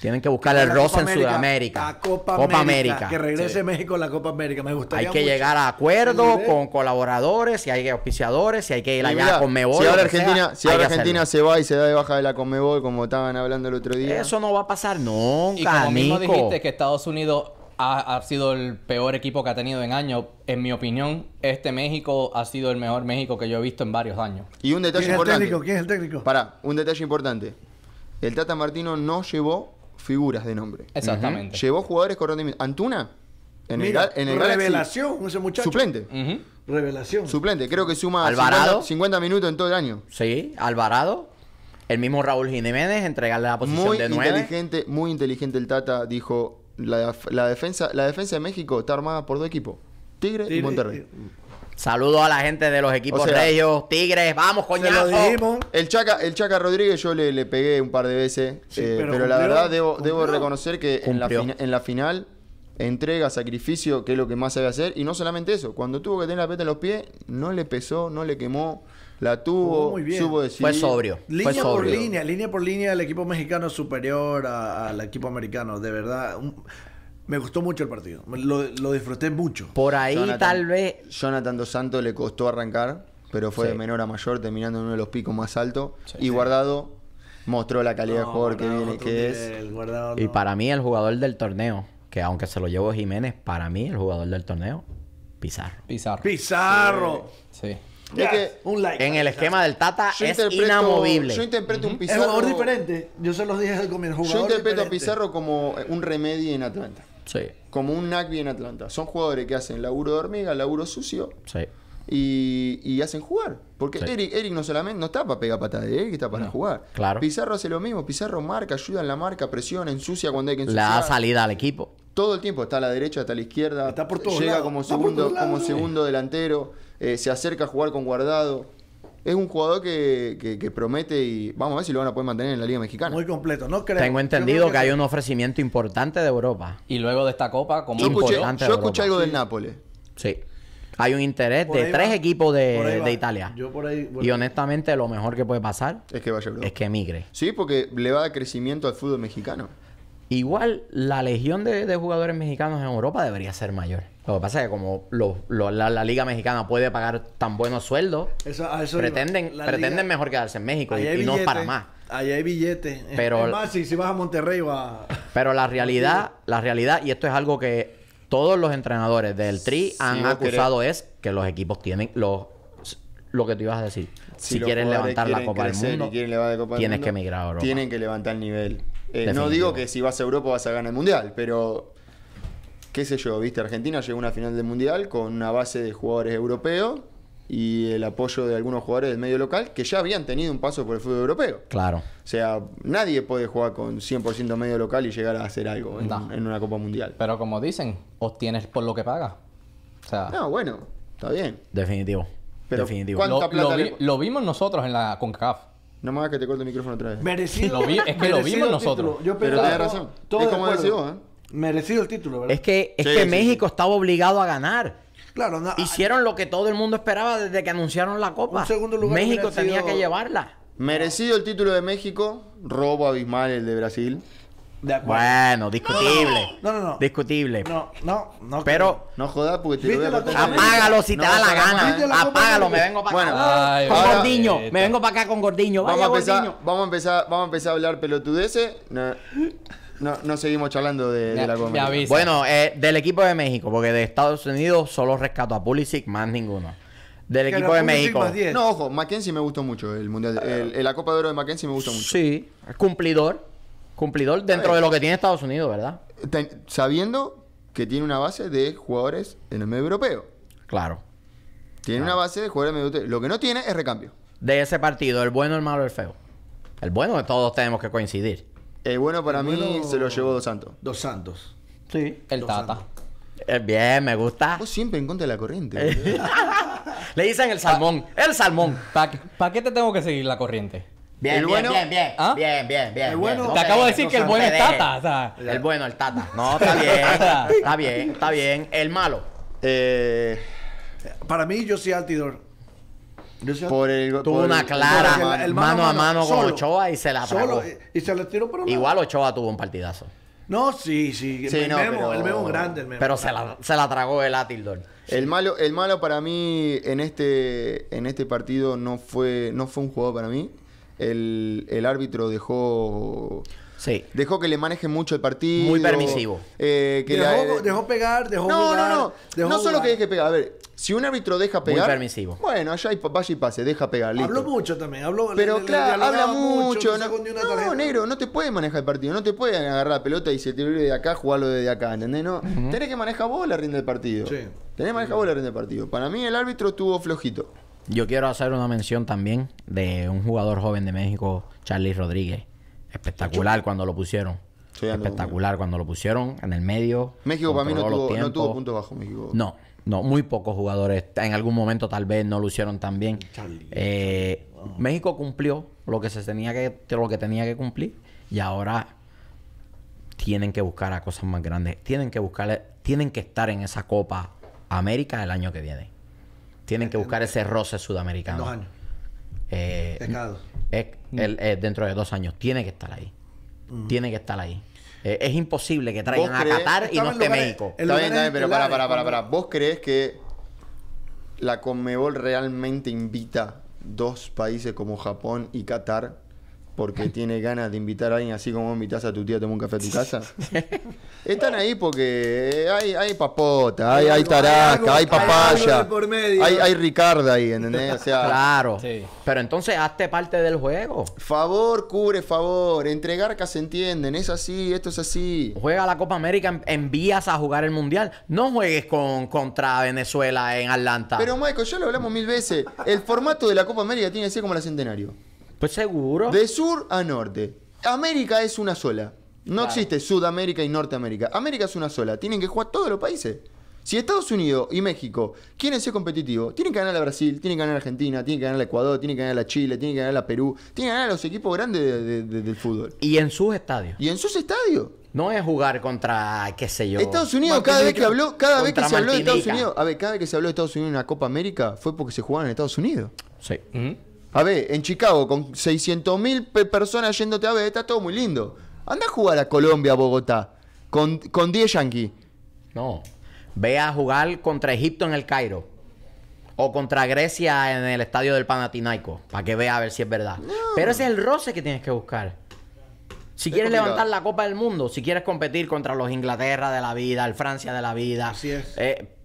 tienen que buscar el roce en Sudamérica. La Copa, América, Que regrese México a la Copa América. Me gustaría. Hay que llegar a acuerdos con colaboradores, si hay auspiciadores, si hay que ir allá a Conmebol. Si ahora Argentina, si Argentina se va y se da de baja de la Conmebol, como estaban hablando el otro día. Eso no va a pasar nunca. Y como dijiste que Estados Unidos ha, sido el peor equipo que ha tenido en años. En mi opinión, este México ha sido el mejor México que yo he visto en varios años. Y un detalle importante. técnico? ¿Quién es el técnico? Pará, un detalle importante. El Tata Martino no llevó figuras de nombre. Exactamente. Llevó jugadores con Antuna, en el, en revelación, ese muchacho. Suplente. Revelación. Suplente, creo que suma Alvarado. 50, minutos en todo el año. Sí, Alvarado. El mismo Raúl Jiménez, entregarle la posición de nueve. Inteligente, muy inteligente el Tata, dijo, la, defensa, la defensa de México está armada por dos equipos, Tigre, y Monterrey. Eh, Saludos a la gente de los equipos de Tigres, vamos, coñazo. el Chaca, el Chaca Rodríguez yo le, le pegué un par de veces, eh, pero, la verdad debo, reconocer que en la, en la, final entrega, sacrificio, que es lo que más sabe hacer, y no solamente eso, cuando tuvo que tener la peta en los pies, no le pesó, no le quemó, la tuvo, Fue sobrio. Línea por línea, línea por línea el equipo mexicano es superior al equipo americano, de verdad. Me gustó mucho el partido. Lo, disfruté mucho. Por ahí tal vez. Jonathan Dos Santos le costó arrancar, pero fue de menor a mayor, terminando en uno de los picos más altos. y guardado mostró la calidad de jugador que viene, que es. Y para mí, el jugador del torneo, que aunque se lo llevó Jiménez, para mí, el jugador del torneo, Pizarro. Pizarro. Pizarro. sí. un like en el esquema del Tata es inamovible. Yo interpreto un Pizarro. Es un jugador diferente. Yo se los dije mi jugador. Yo interpreto a Pizarro como un remedio en Atlanta. Sí. Como un nagby en Atlanta. Son jugadores que hacen laburo de hormiga, laburo sucio. Y, hacen jugar. Porque Eric, no solamente no está para pegar patadas, Eric está para jugar. Claro. Pizarro hace lo mismo, Pizarro marca, ayuda en la marca, presiona, ensucia cuando hay que ensuciar. La salida al equipo. Todo el tiempo, está a la derecha, está a la izquierda. Está por todos Llega como segundo, como segundo delantero, eh, se acerca a jugar con guardado es un jugador que, promete y vamos a ver si lo van a poder mantener en la Liga Mexicana. Muy completo, no creo. Tengo entendido que, hay un ofrecimiento importante de Europa. Y luego de esta Copa, como yo importante. Yo, escuché algo del Nápoles. Sí. Hay un interés de tres equipos de, Italia. Yo por ahí, y honestamente, lo mejor que puede pasar es que vaya Es que emigre. Sí, porque le va a dar crecimiento al fútbol mexicano. Igual la legión de, jugadores mexicanos en Europa debería ser mayor. Lo que pasa es que como la, liga mexicana puede pagar tan buenos sueldos, pretenden, pretenden mejor quedarse en México y, no para más. Allá hay billetes. Pero, si, vas a Monterrey Pero la realidad, la realidad, y esto es algo que todos los entrenadores del TRI han acusado es que los equipos tienen los lo que tú ibas a decir. Si, quieren quieres levantar la Copa del Mundo, tienes que migrar a Europa. Tienen que levantar el nivel. Eh, no digo que si vas a Europa vas a ganar el mundial, pero qué sé yo, viste, Argentina llegó a una final del mundial con una base de jugadores europeos y el apoyo de algunos jugadores del medio local que ya habían tenido un paso por el fútbol europeo. Claro. O sea, nadie puede jugar con 100% medio local y llegar a hacer algo en, una Copa Mundial. Pero como dicen, obtienes por lo que pagas. no, bueno, está bien. Definitivo. Pero Definitivo. Lo, lo, vimos nosotros en la CONCACAF. No más que te corte el micrófono otra vez. Merecido. Lo vi, es que lo vimos nosotros. Pero tienes razón. es como ha ¿eh? Merecido el título, ¿verdad? Es que, es que México estaba obligado a ganar. Claro, Hicieron lo que todo el mundo esperaba desde que anunciaron la Copa. México tenía que llevarla. Merecido el título de México, robo abismal el de Brasil. Bueno, discutible. No, no, no. Discutible. No, no, no. Pero. No jodas porque te voy a Apágalo si te da la gana. Apágalo, me vengo para acá. Gordiño. Me vengo para acá con Gordiño. Vamos a empezar. Vamos a empezar. Vamos a empezar a hablar pelotudeces. No, no, seguimos charlando de, la comida. Bueno, eh, del equipo de México, porque de Estados Unidos solo rescato a Pulisic, más ninguno. Del equipo de México. No, ojo, Mackenzie me gustó mucho. El mundial, la Copa de Oro de Mackenzie me gustó mucho. Sí, cumplidor. Cumplidor dentro de lo que tiene Estados Unidos, ¿verdad? sabiendo que tiene una base de jugadores en el medio europeo. Claro. Tiene una base de jugadores en el medio europeo. Lo que no tiene es recambio. De ese partido, el bueno, el malo, el feo. El bueno, todos tenemos que coincidir. El bueno para mí se lo llevó Dos Santos. Dos Santos. Sí. El Tata. Eh, bien, me gusta. Vos siempre en contra de la corriente. (laughs) Le dicen el salmón. El salmón. ¿Para qué te tengo que seguir la corriente? ¿ah? Bien, bien, bien, bien, bien, bien, Te acabo de decir que el bueno es Tata. El bueno, el Tata. (laughs) No, está bien, (laughs) está bien, está bien. El malo. Eh, para mí, yo soy Altidor. Yo tuvo una clara mano, a mano con Ochoa y se la tragó Igual Ochoa tuvo un partidazo. No, sí, sí. el, memo, grande, el memo. Pero se la, se la tragó el altidor El malo, el malo para mí en este, en este partido no fue, no fue un jugador para mí el, árbitro dejó... Sí. Dejó que le maneje mucho el partido. Muy permisivo. Eh, que eh, dejó, pegar, dejó no, No, no, no. solo que deje pegar. A ver, si un árbitro deja pegar. permisivo. Bueno, allá y, vaya y pase, deja pegar. Listo. Habló mucho también. Habló, Pero claro, habla mucho. No, negro, no te puede manejar el partido. No te pueden agarrar la pelota y si te viene de acá, jugarlo desde acá. ¿Entendés? No. Tenés que manejar vos la rinde del partido. Sí. Tenés que manejar vos la rinde del partido. Para mí el árbitro estuvo flojito. Yo quiero hacer una mención también de un jugador joven de México, Charlie Rodríguez. Espectacular cuando lo pusieron. Espectacular cuando lo pusieron en el medio. México para mí no tuvo, no tuvo punto bajo. No, no, muy pocos jugadores. En algún momento tal vez no lo hicieron tan bien. Eh, México cumplió lo que se tenía que, lo que tenía que cumplir. Y ahora tienen que buscar a cosas más grandes. Tienen que buscarle, tienen que estar en esa Copa América el año que viene tienen que buscar ese roce sudamericano. Dos años. Eh, es, eh, eh, dentro de dos años. Tiene que estar ahí. Mm. Tiene que estar ahí. Eh, es imposible que traigan a Qatar y no esté México. Está bien, está pero para, para, para, para. ¿Vos crees que la Conmebol realmente invita dos países como Japón y Qatar porque (laughs) tiene ganas de invitar a alguien así como invitas a tu tía a tomar un café a tu casa? (laughs) Están ahí porque hay, hay papota, hay, hay tarasca, hay, papaya, hay, hay Ricarda ahí, ¿entendés? claro. Pero entonces hazte parte del juego. Favor, cubre favor, entregar que se entienden, es así, esto es así. Juega la Copa América, envías a jugar el Mundial. No juegues con, contra Venezuela en Atlanta. Pero Michael, ya lo hablamos mil veces. El formato de la Copa América tiene que ser como la Centenario. Pues seguro. De sur a norte. América es una sola. No existe Sudamérica y Norteamérica. América es una sola. Tienen que jugar todos los países. Si Estados Unidos y México quieren ser competitivos, tienen que ganar a Brasil, tienen que ganar a Argentina, tienen que ganar a Ecuador, tienen que ganar a Chile, tienen que ganar a Perú, tienen que ganar a los equipos grandes del fútbol. Y en sus estadios. Y en sus estadios. No es jugar contra, qué sé yo. Estados Unidos, cada vez que habló, cada vez que se habló de Estados Unidos, a ver, cada vez que se habló de Estados Unidos en una Copa América fue porque se jugaba en Estados Unidos. Sí. Mm a ver, en Chicago, con 600.000 personas yéndote a ver, está todo muy lindo. Anda a jugar a Colombia, Bogotá, con, con 10 yankees. No. Ve a jugar contra Egipto en el Cairo. O contra Grecia en el estadio del Panatinaico. Para que vea a ver si es verdad. Pero ese es el roce que tienes que buscar. Si quieres levantar la Copa del Mundo, si quieres competir contra los Inglaterra de la vida, el Francia de la vida, Así es. Eh,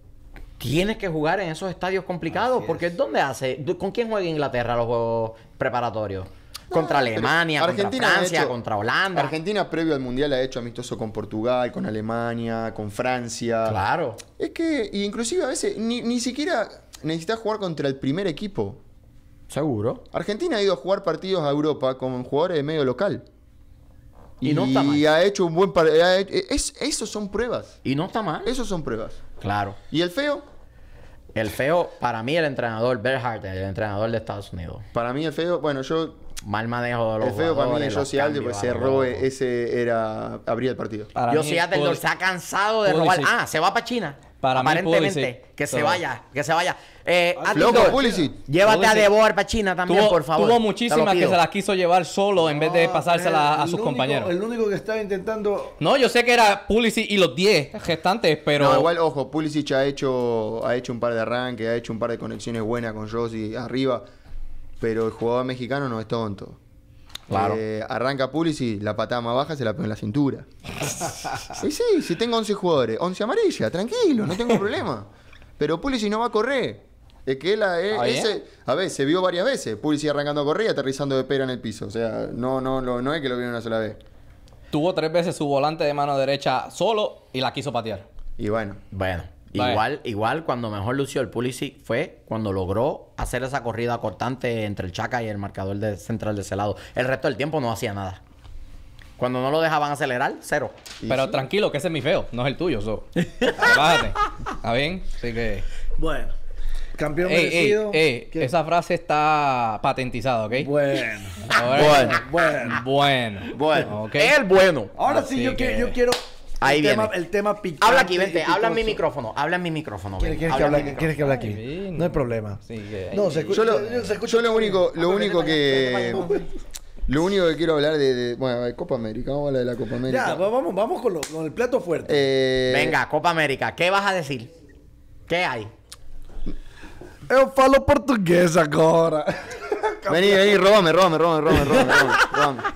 Tienes que jugar en esos estadios complicados, porque es. ¿dónde hace? ¿Con quién juega Inglaterra los juegos preparatorios? Contra Alemania, contra Francia, contra Holanda. Argentina previo al Mundial ha hecho amistoso con Portugal, con Alemania, con Francia. Claro. Es que inclusive a veces ni, siquiera necesitas jugar contra el primer equipo. Seguro. Argentina ha ido a jugar partidos a Europa con jugadores de medio local. Y, no está mal. Y ha hecho un buen partido. Es, esos son pruebas. Y no está mal. Esos son pruebas. Claro. ¿Y el feo? El feo, para mí, el entrenador Berhardt, el entrenador de Estados Unidos. Para mí, el feo, bueno, yo mal manejo de los El feo para mí es Josie porque se robe, ese era. abría el partido. Yo Josie se ha cansado de robar. Ah, se va para China. Para mí, Aparentemente, que se vaya, que se vaya. Eh, Llévate a Deboar para China también, por favor. tuvo muchísimas que se las quiso llevar solo en vez de pasárselas a sus compañeros. El único que estaba intentando. No, yo sé que era Pulisic y los 10 gestantes, pero... No, igual, ojo, Pulisic ha hecho, ha hecho un par de arranques, ha hecho un par de conexiones buenas con Rossi arriba pero el jugador mexicano no es tonto. Claro. Eh, arranca Pulisic, la patada más baja se la pone en la cintura. Sí, sí, si tengo 11 jugadores, 11 amarillas, tranquilo, no tengo problema. Pero Pulisic no va a correr. Es que él, eh, ¿eh? a ver, se vio varias veces. Pulisic arrancando a correr y aterrizando de pera en el piso. O sea, no, no, no, es que lo vieron una sola vez. Tuvo tres veces su volante de mano derecha solo y la quiso patear. Y bueno. Bueno. Igual, igual cuando mejor lució el Pulisic fue cuando logró hacer esa corrida cortante entre el Chaca y el marcador central de ese lado. El resto del tiempo no hacía nada. Cuando no lo dejaban acelerar, cero. Pero tranquilo, que ese es mi feo, no es el tuyo, so. (laughs) Bájate. ¿Está bien? Así que. Bueno. Campeón merecido. esa frase está patentizada, ¿ok? Bueno. (laughs) bueno. Bueno. Bueno. Bueno. El bueno. Ahora sí, yo, yo quiero Ahí viene. el tema picante. Habla aquí, vente. Habla en mi micrófono. Habla en mi micrófono. ¿Quieres, que, hable, aquí? no hay problema. no, se escucha. Yo lo, único, que... Lo único que quiero hablar de, de, bueno, de Copa América, vamos a hablar de la Copa América. Ya, vamos, vamos con, el plato fuerte. Eh, venga, eh, Copa América, ¿qué vas a decir? ¿Qué hay? Yo falo portugués ahora. vení, vení, róbame, róbame, róbame, róbame, róbame.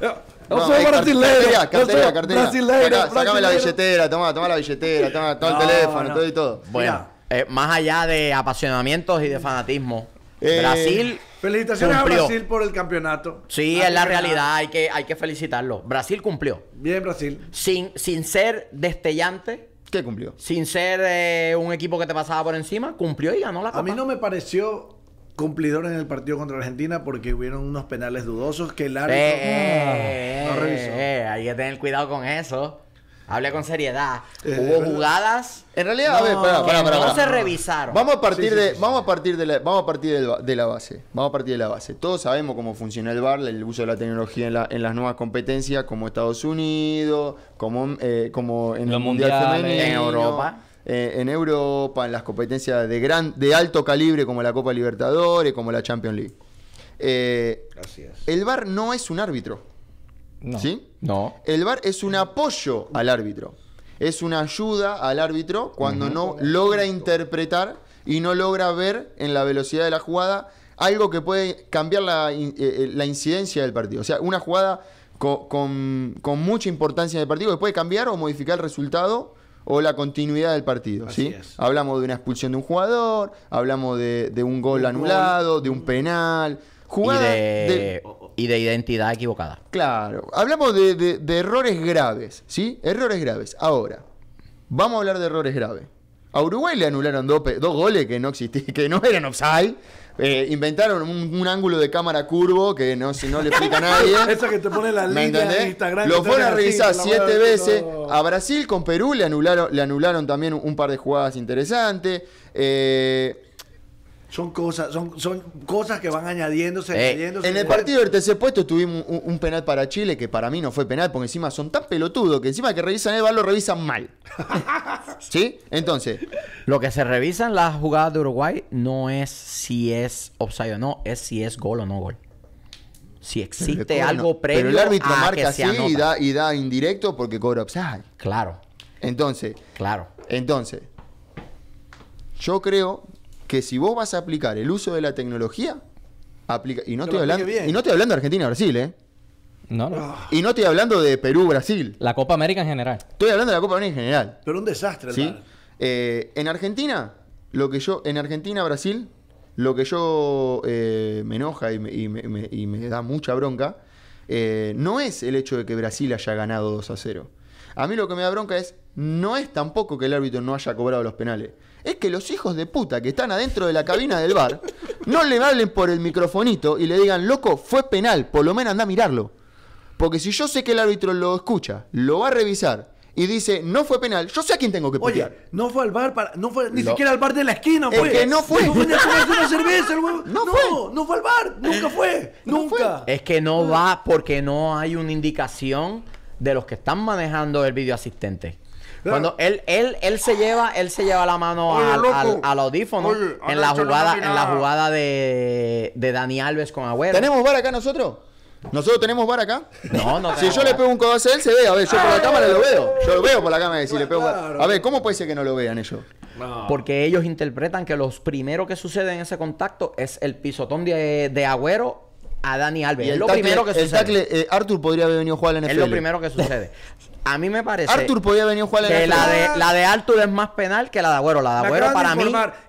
róbame. No, soy brasileño. Cartera, cartera, Sácame la billetera, toma, toma la billetera, toma todo el teléfono, todo y todo. Bueno, eh, más allá de apasionamientos y de fanatismo, eh, Brasil. Felicitaciones a Brasil por el campeonato. Sí, es la realidad, hay que, hay que felicitarlo. Brasil cumplió. Bien, Brasil. Sin, sin ser destellante. ¿Qué cumplió? Sin ser eh, un equipo que te pasaba por encima, cumplió y ganó la copa. A mí no me pareció cumplidor en el partido contra Argentina porque hubieron unos penales dudosos que el árbitro eh, no, revisó. Eh, eh, hay que tener cuidado con eso. Hable con seriedad. Hubo jugadas. En realidad, a ver, se revisaron. Vamos a partir de, vamos a partir de la, vamos a partir de la, base. Vamos a partir de la base. Todos sabemos cómo funciona el bar, el uso de la tecnología en, la, en las nuevas competencias, como Estados Unidos, como, como en el mundial en Europa. Eh, en Europa, en las competencias de, gran, de alto calibre como la Copa Libertadores, como la Champions League. Eh, el VAR no es un árbitro. ¿Sí? No. El VAR es un apoyo al árbitro. Es una ayuda al árbitro cuando no logra interpretar y no logra ver en la velocidad de la jugada algo que puede cambiar la, eh, incidencia del partido. O sea, una jugada con, mucha importancia en partido que puede cambiar o modificar el resultado o la continuidad del partido. ¿sí? Hablamos de una expulsión de un jugador, hablamos de, un gol anulado, de un penal. Jugada y de, identidad equivocada. Claro. Hablamos de, errores graves, ¿sí? Errores graves. Ahora, vamos a hablar de errores graves. A Uruguay le anularon dos goles que no existían, (laughs) que no eran offside. Eh, inventaron un, ángulo de cámara curvo que no, si no le explica a nadie. (laughs) Esa que te pone la Instagram. Lo fueron a revisar siete veces. A Brasil con Perú le anularon, le anularon también un, par de jugadas interesantes. Eh, son cosas, son, son cosas que van añadiéndose, eh, En el partido del tercer puesto tuvimos un, penal para Chile que para mí no fue penal, porque encima son tan pelotudos que encima que revisan el lo revisan mal. (laughs) ¿Sí? Entonces, lo que se revisa en las jugadas de Uruguay no es si es offside o no, es si es gol o no gol. Si existe algo previo. Pero el árbitro marca así y da, indirecto porque cobra offside. Claro. Entonces. Claro. Entonces, yo creo que si vos vas a aplicar el uso de la tecnología, aplica. Y no, estoy hablando, y no hablando de Argentina-Brasil, ¿eh? Ah. Y no estoy hablando de Perú, Brasil. La Copa América en general. Estoy hablando de la Copa América en general. Pero un desastre, eh, en Argentina, lo que yo. En Argentina, Brasil, lo que yo eh, me enoja y me, da mucha bronca, eh, no es el hecho de que Brasil haya ganado 2 a 0. A mí lo que me da bronca es. No es tampoco que el árbitro no haya cobrado los penales. Es que los hijos de puta que están adentro de la cabina del bar no le hablen por el microfonito y le digan, loco, fue penal, por lo menos anda a mirarlo. Porque si yo sé que el árbitro lo escucha, lo va a revisar y dice no fue penal, yo sé a quién tengo que pelear. no fue al bar no fue ni siquiera al bar de la esquina, fue. Pues. que no fue. No fue No, fue. al bar, nunca fue, nunca. Es que no va porque no hay una indicación de los que están manejando el video asistente. Cuando él, él, él se lleva, él se lleva la mano al, audífono en la jugada, en la jugada de, de Dani Alves con Agüero. ¿Tenemos bar acá nosotros? ¿Nosotros tenemos bar acá? No, no. Si yo le pego un codazo a él, se ve. A ver, yo por la cámara lo veo. Yo lo veo por la cámara. Si le pego... A ver, ¿cómo puede ser que no lo vean ellos? Porque ellos interpretan que lo primero que sucede en ese contacto es el pisotón de, de Agüero a Dani Alves. Y es lo primero que sucede. Eh, Arthur podría haber venido a jugar en NFL. Es lo primero que sucede. A mí me parece. Arthur podría haber venido a jugar en NFL. La de, la de Arthur es más penal que la de Agüero. La de Agüero para mí.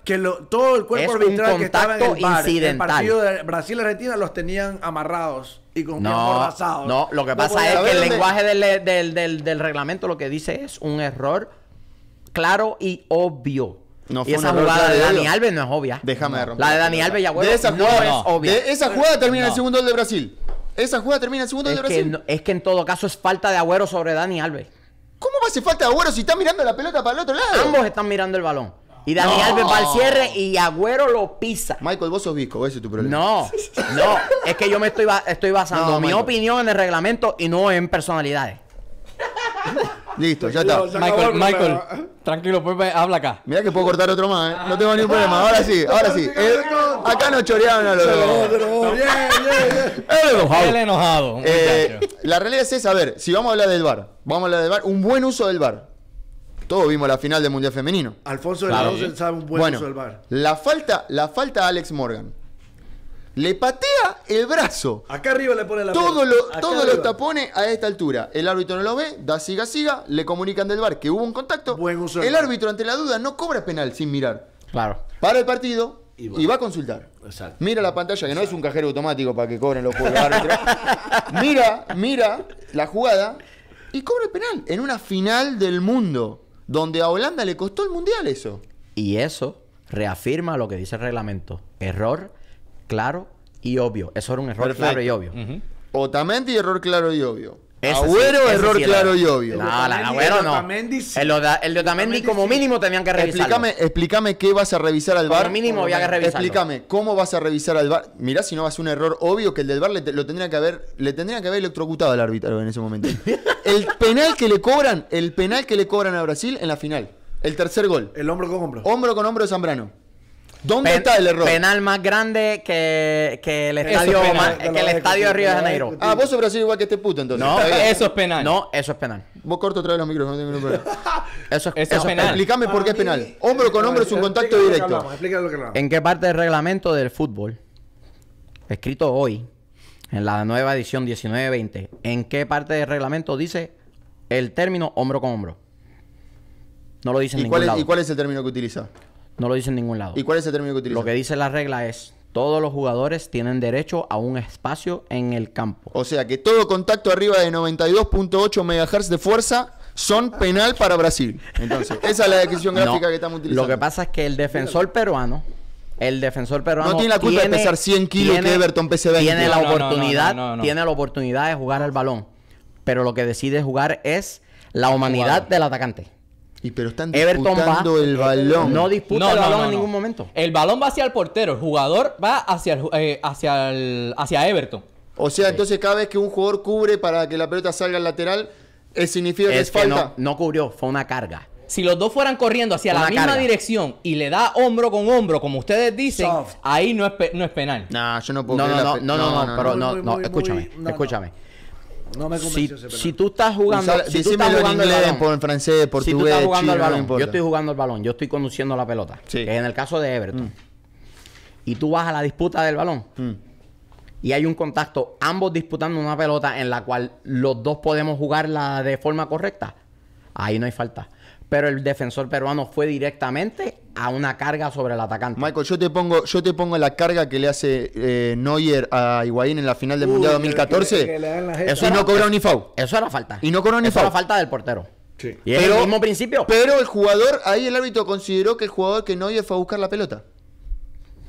Que lo, todo el cuerpo es arbitral que estaba en el incidental. el partido de Brasil-Argentina los tenían amarrados no, No, lo que pasa es que el lenguaje del, reglamento lo que dice es un error claro y obvio. No y esa jugada de, Dani Alves no es obvia. Déjame romper. La de Dani Alves y Agüero esa jugada, no es obvia. esa jugada termina el segundo gol de Brasil. Esa jugada termina el segundo es de Brasil. Que es que en todo caso es falta de Agüero sobre Dani Alves. ¿Cómo va a ser falta de Agüero si está mirando la pelota para el otro lado? Ambos están mirando el balón. Y Dani va al cierre y Agüero lo pisa. Michael, vos sos visco, ese es tu problema. No, no. Es que yo me estoy, basando mi opinión en el reglamento y no en personalidades. Listo, ya (laughs) está. Michael, Michael, tranquilo, pues habla acá. Mira que puedo cortar otro más, ¿eh? No tengo ningún problema. Ahora sí, ahora sí. Eh, acá no chorearon a los dos. Bien, enojado. El enojado. Eh, la realidad es esa, a ver, si vamos a hablar del bar, vamos a hablar del bar, un buen uso del bar. Todos vimos la final del Mundial Femenino. Alfonso de la Rosa sabe un buen bueno, uso del bar. La falta, la falta a Alex Morgan. Le patea el brazo. Acá arriba le pone la Todo lo, Todos los tapones a esta altura. El árbitro no lo ve, da siga, siga, le comunican del bar que hubo un contacto. Buen uso el árbitro, ante la duda, no cobra penal sin mirar. Claro. Para el partido, y, va a consultar. Exacto. Mira la pantalla, que no es un cajero automático para que cobren los juegos mira, mira la jugada y cobra el penal en una final del mundo donde a Holanda le costó el mundial eso. Y eso reafirma lo que dice el reglamento. Error claro y obvio. Eso era un error claro y obvio. Otamente y error claro y obvio. Agüero, error claro y obvio. No, la no. El, de Otamendi, como mínimo tenían que revisar. Explícame, qué vas a revisar al VAR. Como mínimo había que revisar Explícame cómo vas a revisar al bar Mirá si no vas a un error obvio que el del VAR le, lo tendría que haber, le tendría que haber electrocutado al árbitro en ese momento. (laughs) el penal que le cobran, el penal que le cobran a Brasil en la final. El tercer gol. El hombro con hombro. Hombro con hombro de Zambrano. ¿Dónde está el error? Penal más grande que, que el estadio, el estadio de Río de Janeiro. Ah, vos sos Brasil igual que este puto entonces. No, (laughs) eso eh, es penal. No, eso es penal. Vos corto otra vez los micrófonos (laughs) Eso es, eso es penal. Explícame por qué es penal. Hombro con hombro es un contacto directo. explícame lo que ¿En qué parte del reglamento del fútbol, escrito hoy, en la nueva edición 19-20, en qué parte del reglamento dice el término hombro con hombro? No lo dice en ningún cuál lado. ¿Y cuál es el término que utiliza? No lo dice en ningún lado. ¿Y cuál es el término que utiliza? Lo que dice la regla es todos los jugadores tienen derecho a un espacio en el campo. O sea que todo contacto arriba de 92.8 MHz de fuerza son penal para Brasil. Entonces, esa es la descripción gráfica que estamos utilizando. Lo que pasa es que el defensor peruano, el defensor peruano. No tiene la culpa de pesar 100 kilos que Everton pese la, oportunidad, tiene la oportunidad de jugar al balón. Pero lo que decide jugar es la humanidad del atacante. Y pero están disputando el eh, balón. No disputa el balón en ningún momento. El balón va hacia el portero, el jugador va hacia eh, hacia el, hacia Everton. O sea, entonces cada vez que un jugador cubre para que la pelota salga al lateral, significa es que falta. No, cubrió, fue una carga. Si los dos fueran corriendo hacia la misma dirección y le da hombro con hombro, como ustedes dicen, ahí no es, no es penal. No, yo no puedo. No, no, no, no, no, escúchame, escúchame si, tú estás jugando, el balón, francés, portugués, yo estoy jugando el balón, yo estoy conduciendo la pelota, en el caso de Everton. Mm. Y tú vas a la disputa del balón. Mm. Y hay un contacto, ambos disputando una pelota en la cual los dos podemos jugarla de forma correcta. Ahí no hay falta. Pero el defensor peruano fue directamente a una carga sobre el atacante. Michael, yo te pongo, yo te pongo la carga que le hace eh, Neuer a Higuaín en la final del Mundial 2014. eso no cobra ni foul. Eso era falta. Y no cobra ni Eso era falta del portero. Sí. pero, el mismo principio. Pero el jugador, ahí el árbitro consideró que el jugador que Neuer fue a buscar la pelota.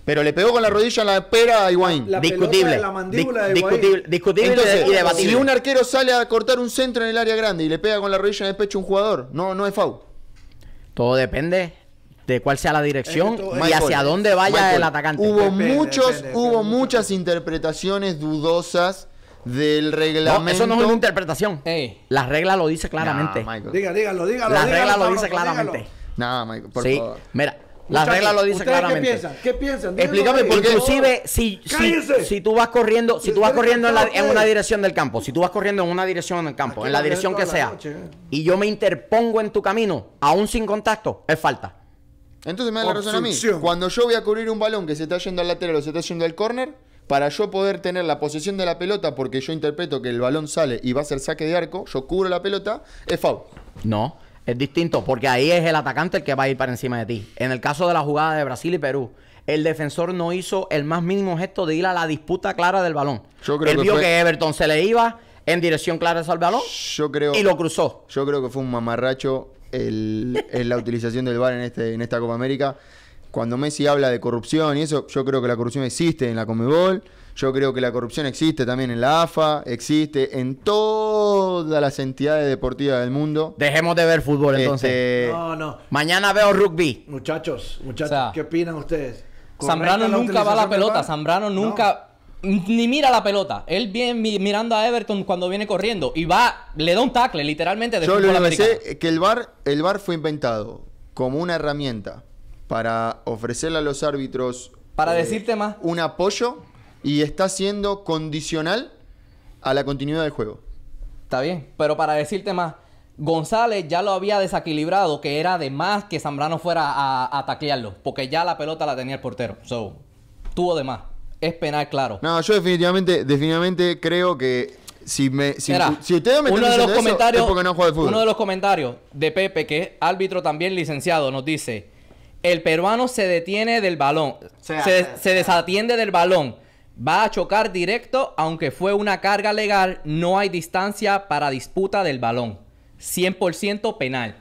Pero le pegó con la rodilla en la espera a Higuaín. discutible. la mandíbula discutible. discutible y debatible. Si un arquero sale a cortar un centro en el área grande y le pega con la rodilla en el pecho a un jugador, no, no es foul. Todo depende de cuál sea la dirección y hacia dónde vaya el atacante. Hubo muchos, hubo muchas interpretaciones dudosas del reglamento. No, eso no es una interpretación. La regla lo dice claramente. Diga, dígalo, dígalo. La regla lo dice claramente. Nada, Michael, Mira, la regla lo dice claramente. ¿Qué piensan? Explícame porque Inclusive si, si, tú vas corriendo, si tú vas corriendo en, una dirección del campo, si tú vas corriendo en una dirección del campo, en la dirección que sea, eh. y yo me interpongo en tu camino, aún sin contacto, es falta. Entonces me da la razón a mí. Cuando yo voy a cubrir un balón que se está yendo al lateral o se está yendo al córner, para yo poder tener la posesión de la pelota, porque yo interpreto que el balón sale y va a ser saque de arco, yo cubro la pelota, es foul. No, es distinto, porque ahí es el atacante el que va a ir para encima de ti. En el caso de la jugada de Brasil y Perú, el defensor no hizo el más mínimo gesto de ir a la disputa clara del balón. Yo creo Él que vio que Everton se le iba en dirección clara al balón yo creo, y lo cruzó. Yo creo que fue un mamarracho el, la utilización del bar en, este, en esta Copa América. Cuando Messi habla de corrupción y eso, yo creo que la corrupción existe en la Comebol, yo creo que la corrupción existe también en la AFA, existe en todas las entidades deportivas del mundo. Dejemos de ver fútbol este, entonces. No, no. Mañana veo rugby. Muchachos, muchachos, ¿qué opinan ustedes? Zambrano nunca va a la pelota, Zambrano nunca... Ni mira la pelota. Él viene mirando a Everton cuando viene corriendo y va, le da un tackle, literalmente. De Yo lo que que el bar, el bar fue inventado como una herramienta para ofrecerle a los árbitros. Para eh, decirte más. Un apoyo y está siendo condicional a la continuidad del juego. Está bien, pero para decirte más. González ya lo había desequilibrado, que era de más que Zambrano fuera a, a taclearlo, porque ya la pelota la tenía el portero. So, tuvo de más es penal, claro. No, yo definitivamente, definitivamente creo que si me si, ustedes me uno de los comentarios no fútbol. Uno de los comentarios de Pepe, que es árbitro también licenciado, nos dice, "El peruano se detiene del balón, se, desatiende del balón." Va a chocar directo, aunque fue una carga legal, no hay distancia para disputa del balón. 100% penal.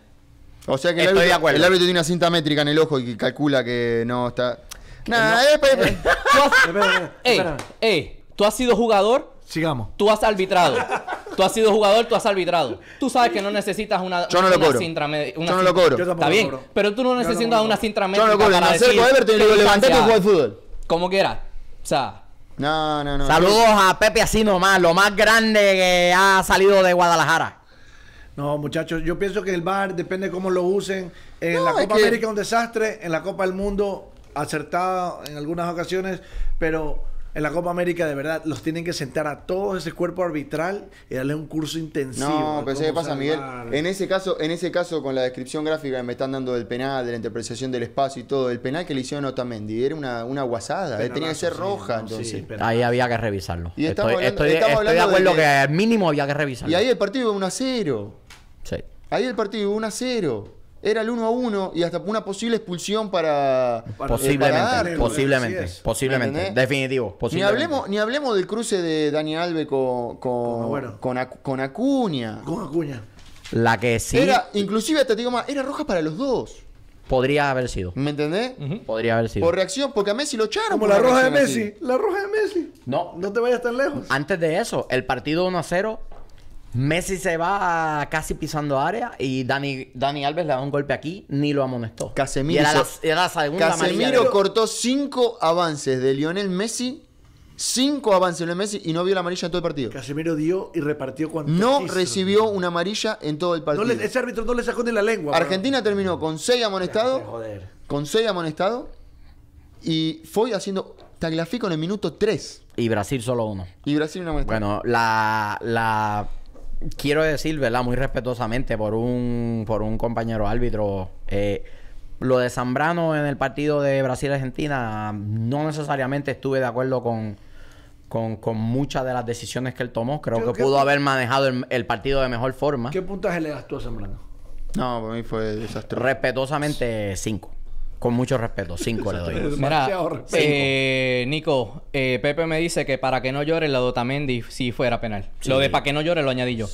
O sea que el árbitro, tiene una cinta métrica en el ojo y calcula que no está. Nah, eh, eh, Ey, ey, tú has sido jugador. Sigamos. Tú has arbitrado. Tú has sido jugador, tú has arbitrado. Tú sabes que no necesitas una, Yo no lo cobro. Yo no lo cobro. Está bien, pero tú no necesitas una cintra Yo no lo cobro. Me para acerco a Everton y digo, y juega al fútbol. Como quieras. O sea, No, no, no. Saludos a Pepe así nomás, lo más grande que ha salido de Guadalajara. No, muchachos, yo pienso que el bar depende cómo lo usen. En la Copa América es un desastre, en la Copa del Mundo acertado en algunas ocasiones, pero en la Copa América de verdad los tienen que sentar a todos ese cuerpo arbitral y darle un curso intensivo. No, pero ¿qué pasa, Miguel? En ese caso, en ese caso con la descripción gráfica que me están dando del penal, de la interpretación del espacio y todo, el penal que le hicieron a Otamendi era una, una guasada, eh, tenía que ser roja, entonces. ahí había que revisarlo. Y estoy, de acuerdo que... mínimo había que revisarlo. Y ahí el partido 1 a 0. Sí. Ahí el partido 1 a 0 era el 1 a 1 y hasta una posible expulsión para. Eh, posiblemente, posiblemente, posiblemente, definitivo. Ni, hablemos, ni hablemos del cruce de Dani Alves con, con, con, Acuña. Con Acuña. La que sí. Era, inclusive te digo más, era roja para los dos. Podría haber sido. ¿Me entendés? Podría haber sido. Por reacción, porque a Messi lo echaron. Como la roja de Messi. La roja de Messi. No. No te vayas tan lejos. Antes de eso, el partido 1 a 0 Messi se va casi pisando área y Dani, Dani Alves le da un golpe aquí, ni lo amonestó. Casemiro, Casemiro cortó cinco avances de Lionel Messi. Cinco avances de Lionel Messi y no vio la amarilla en todo el partido. Casemiro dio y repartió cuando. No recibió una amarilla en todo el partido. ese árbitro no le sacó ni la lengua. Argentina terminó con seis amonestados. Con seis amonestados. Y fue haciendo Tagliafico en el minuto 3. Y Brasil solo uno. Y Brasil una Bueno, la quiero decir, ¿verdad? Muy respetuosamente por un, por un compañero árbitro. Eh, lo de Zambrano en el partido de Brasil-Argentina, no necesariamente estuve de acuerdo con, muchas de las decisiones que él tomó. Creo que pudo haber manejado el, partido de mejor forma. ¿Qué puntaje le gastó a Zambrano? No, para mí fue desastroso. Respetuosamente, cinco. Con mucho respeto, cinco le doy. Mira, eh, Nico, eh, Pepe me dice que para que no llore la Dota Mendy si fuera penal. Lo de para que no llore lo añadí yo.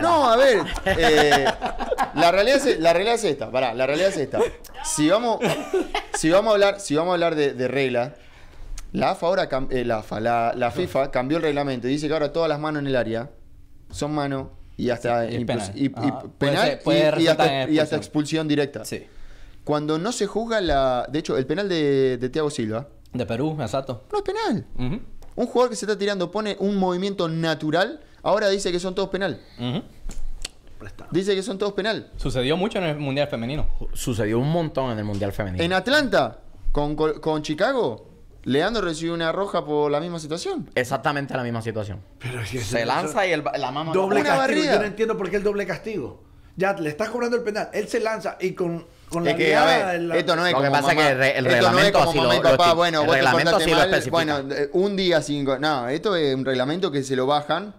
No, a ver, eh, la, realidad es, la realidad es esta, pará, la realidad es esta. Si vamos, si vamos a hablar, si vamos a hablar de, reglas, la AFA ahora, eh, la, AFA, la, FIFA cambió el reglamento y dice que ahora todas las manos en el área son manos y hasta y penal, y, ah, hasta, y hasta expulsión directa. Sí. Cuando no se juzga la. De hecho, el penal de, de Thiago Silva. De Perú, Asato. No es penal. Un jugador que se está tirando pone un movimiento natural. Ahora dice que son todos penal. Dice que son todos penal. Sucedió mucho en el Mundial Femenino. Sucedió un montón en el Mundial Femenino. En Atlanta, con, Chicago, Leandro recibió una roja por la misma situación. Exactamente la misma situación. Pero se lanza y el, la mamá... Doble castigo. Yo no entiendo por qué el doble castigo. Ya le estás cobrando el penal. Él se lanza y con es que, a ver, esto no es lo que pasa que el, reglamento bueno, un día cinco, no, esto es un reglamento que se lo bajan,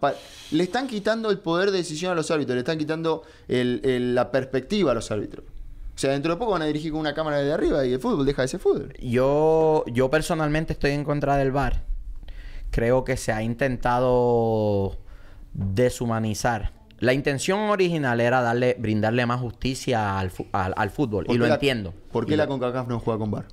le están quitando el poder de decisión a los árbitros, le están quitando la perspectiva a los árbitros. O sea, dentro de poco van a dirigir con una cámara de arriba y el fútbol deja ese fútbol. Yo, yo personalmente estoy en contra del VAR. Creo que se ha intentado deshumanizar la intención original era darle, brindarle más justicia al, al, fútbol. Y lo entiendo. ¿Por qué la CONCACAF no juega con VAR?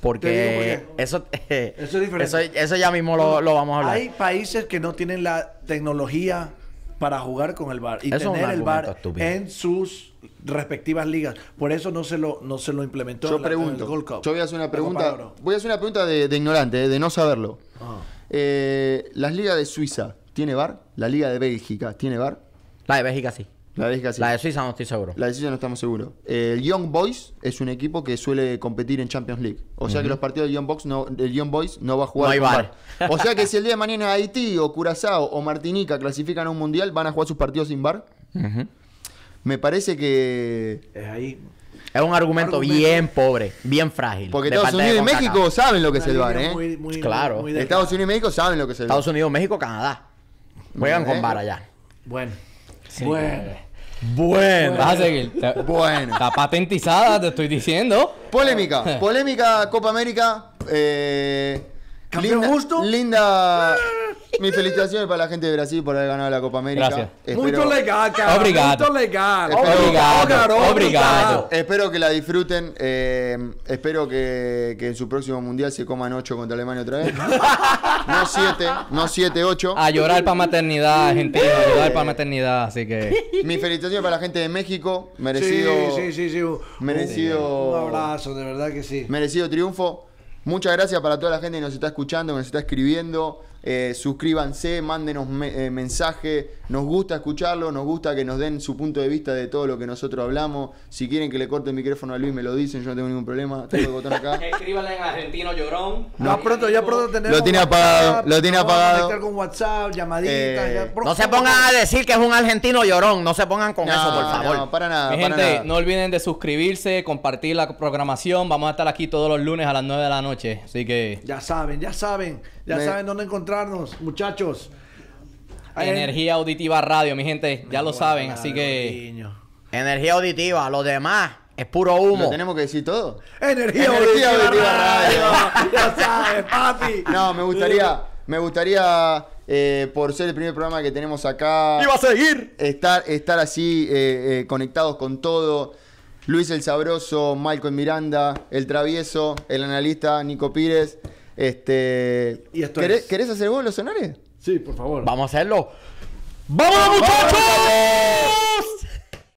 porque, (laughs) eso, eso, es ya mismo lo, vamos a hablar. Hay países que no tienen la tecnología para jugar con el bar y tener el VAR en sus respectivas ligas. Por eso no se lo, no se lo implementó yo Yo voy a hacer una pregunta, voy a hacer una pregunta de, ignorante, eh, de no saberlo. Eh, las ligas de Suiza, ¿tiene bar. ¿La liga de Bélgica, ¿tiene VAR? La de Bélgica sí. La de, sí. la de Suiza no estoy seguro. La de Suiza no estamos seguros. el Young Boys es un equipo que suele competir en Champions League. O sea que los partidos del Young, Box no, el Young Boys no va a jugar. No hay bar. O sea que si el día de mañana Haití o Curazao o Martinica clasifican a un mundial, van a jugar sus partidos sin bar. Me parece que. Es ahí. Es un argumento, bien pobre, bien frágil. Porque Estados Unidos y México saben lo que es el bar, ¿eh? claro. Estados Unidos y México saben lo que es el bar. Estados Unidos, México, Canadá. Juegan con bar allá. Bueno. Bueno. Bueno. Bueno. Está patentizada, te estoy diciendo. Polémica. (laughs) Polémica Copa América. Eh, Linda, Linda. Eh. Mis felicitaciones para la gente de Brasil por haber ganado la Copa América. Gracias. Muy legal, cara. legal. Espero... Obrigado. Obrigado. Espero que la disfruten. Eh, espero que, que, en su próximo mundial se coman 8 contra Alemania otra vez. (laughs) No 7, no 7, 8. A llorar para maternidad, gente. A llorar para maternidad, así que. Mis felicitaciones para la gente de México. Merecido. Sí, sí, sí. sí. Merecido. Un abrazo, de verdad que sí. Merecido triunfo. Muchas gracias para toda la gente que nos está escuchando, que nos está escribiendo. Eh, suscríbanse, mándenos eh, mensaje. Nos gusta escucharlo, nos gusta que nos den su punto de vista de todo lo que nosotros hablamos. Si quieren que le corte el micrófono a Luis, me lo dicen. Yo no tengo ningún problema. Tengo el botón acá. (laughs) Escríbanle en argentino llorón. No, pronto, ya pronto tenemos. Lo tiene apagado. lo tiene apagado. Eh, no se pongan a decir que es un argentino llorón. No se pongan con eso, por favor. No, para nada. gente, no olviden de suscribirse, compartir la programación. Vamos a estar aquí todos los lunes a las 9 de la noche. Así que. Ya saben, ya saben. Ya saben dónde encontrarnos, muchachos. Energía Auditiva Radio, mi gente, ya lo saben, así que... Energía Auditiva, lo demás. Es puro humo. tenemos que decir todo. Energía, auditiva, radio. (laughs) ya sabes, papi. No, me gustaría, me gustaría eh, por ser el primer programa que tenemos acá. Iba a seguir! Estar, estar así eh, eh, conectados con todo. Luis el Sabroso, Michael Miranda, el Travieso, el analista Nico Pires. Este, ¿querés, hacer vos los honores? Sí, por favor. Vamos a hacerlo. ¡Vamos, muchachos!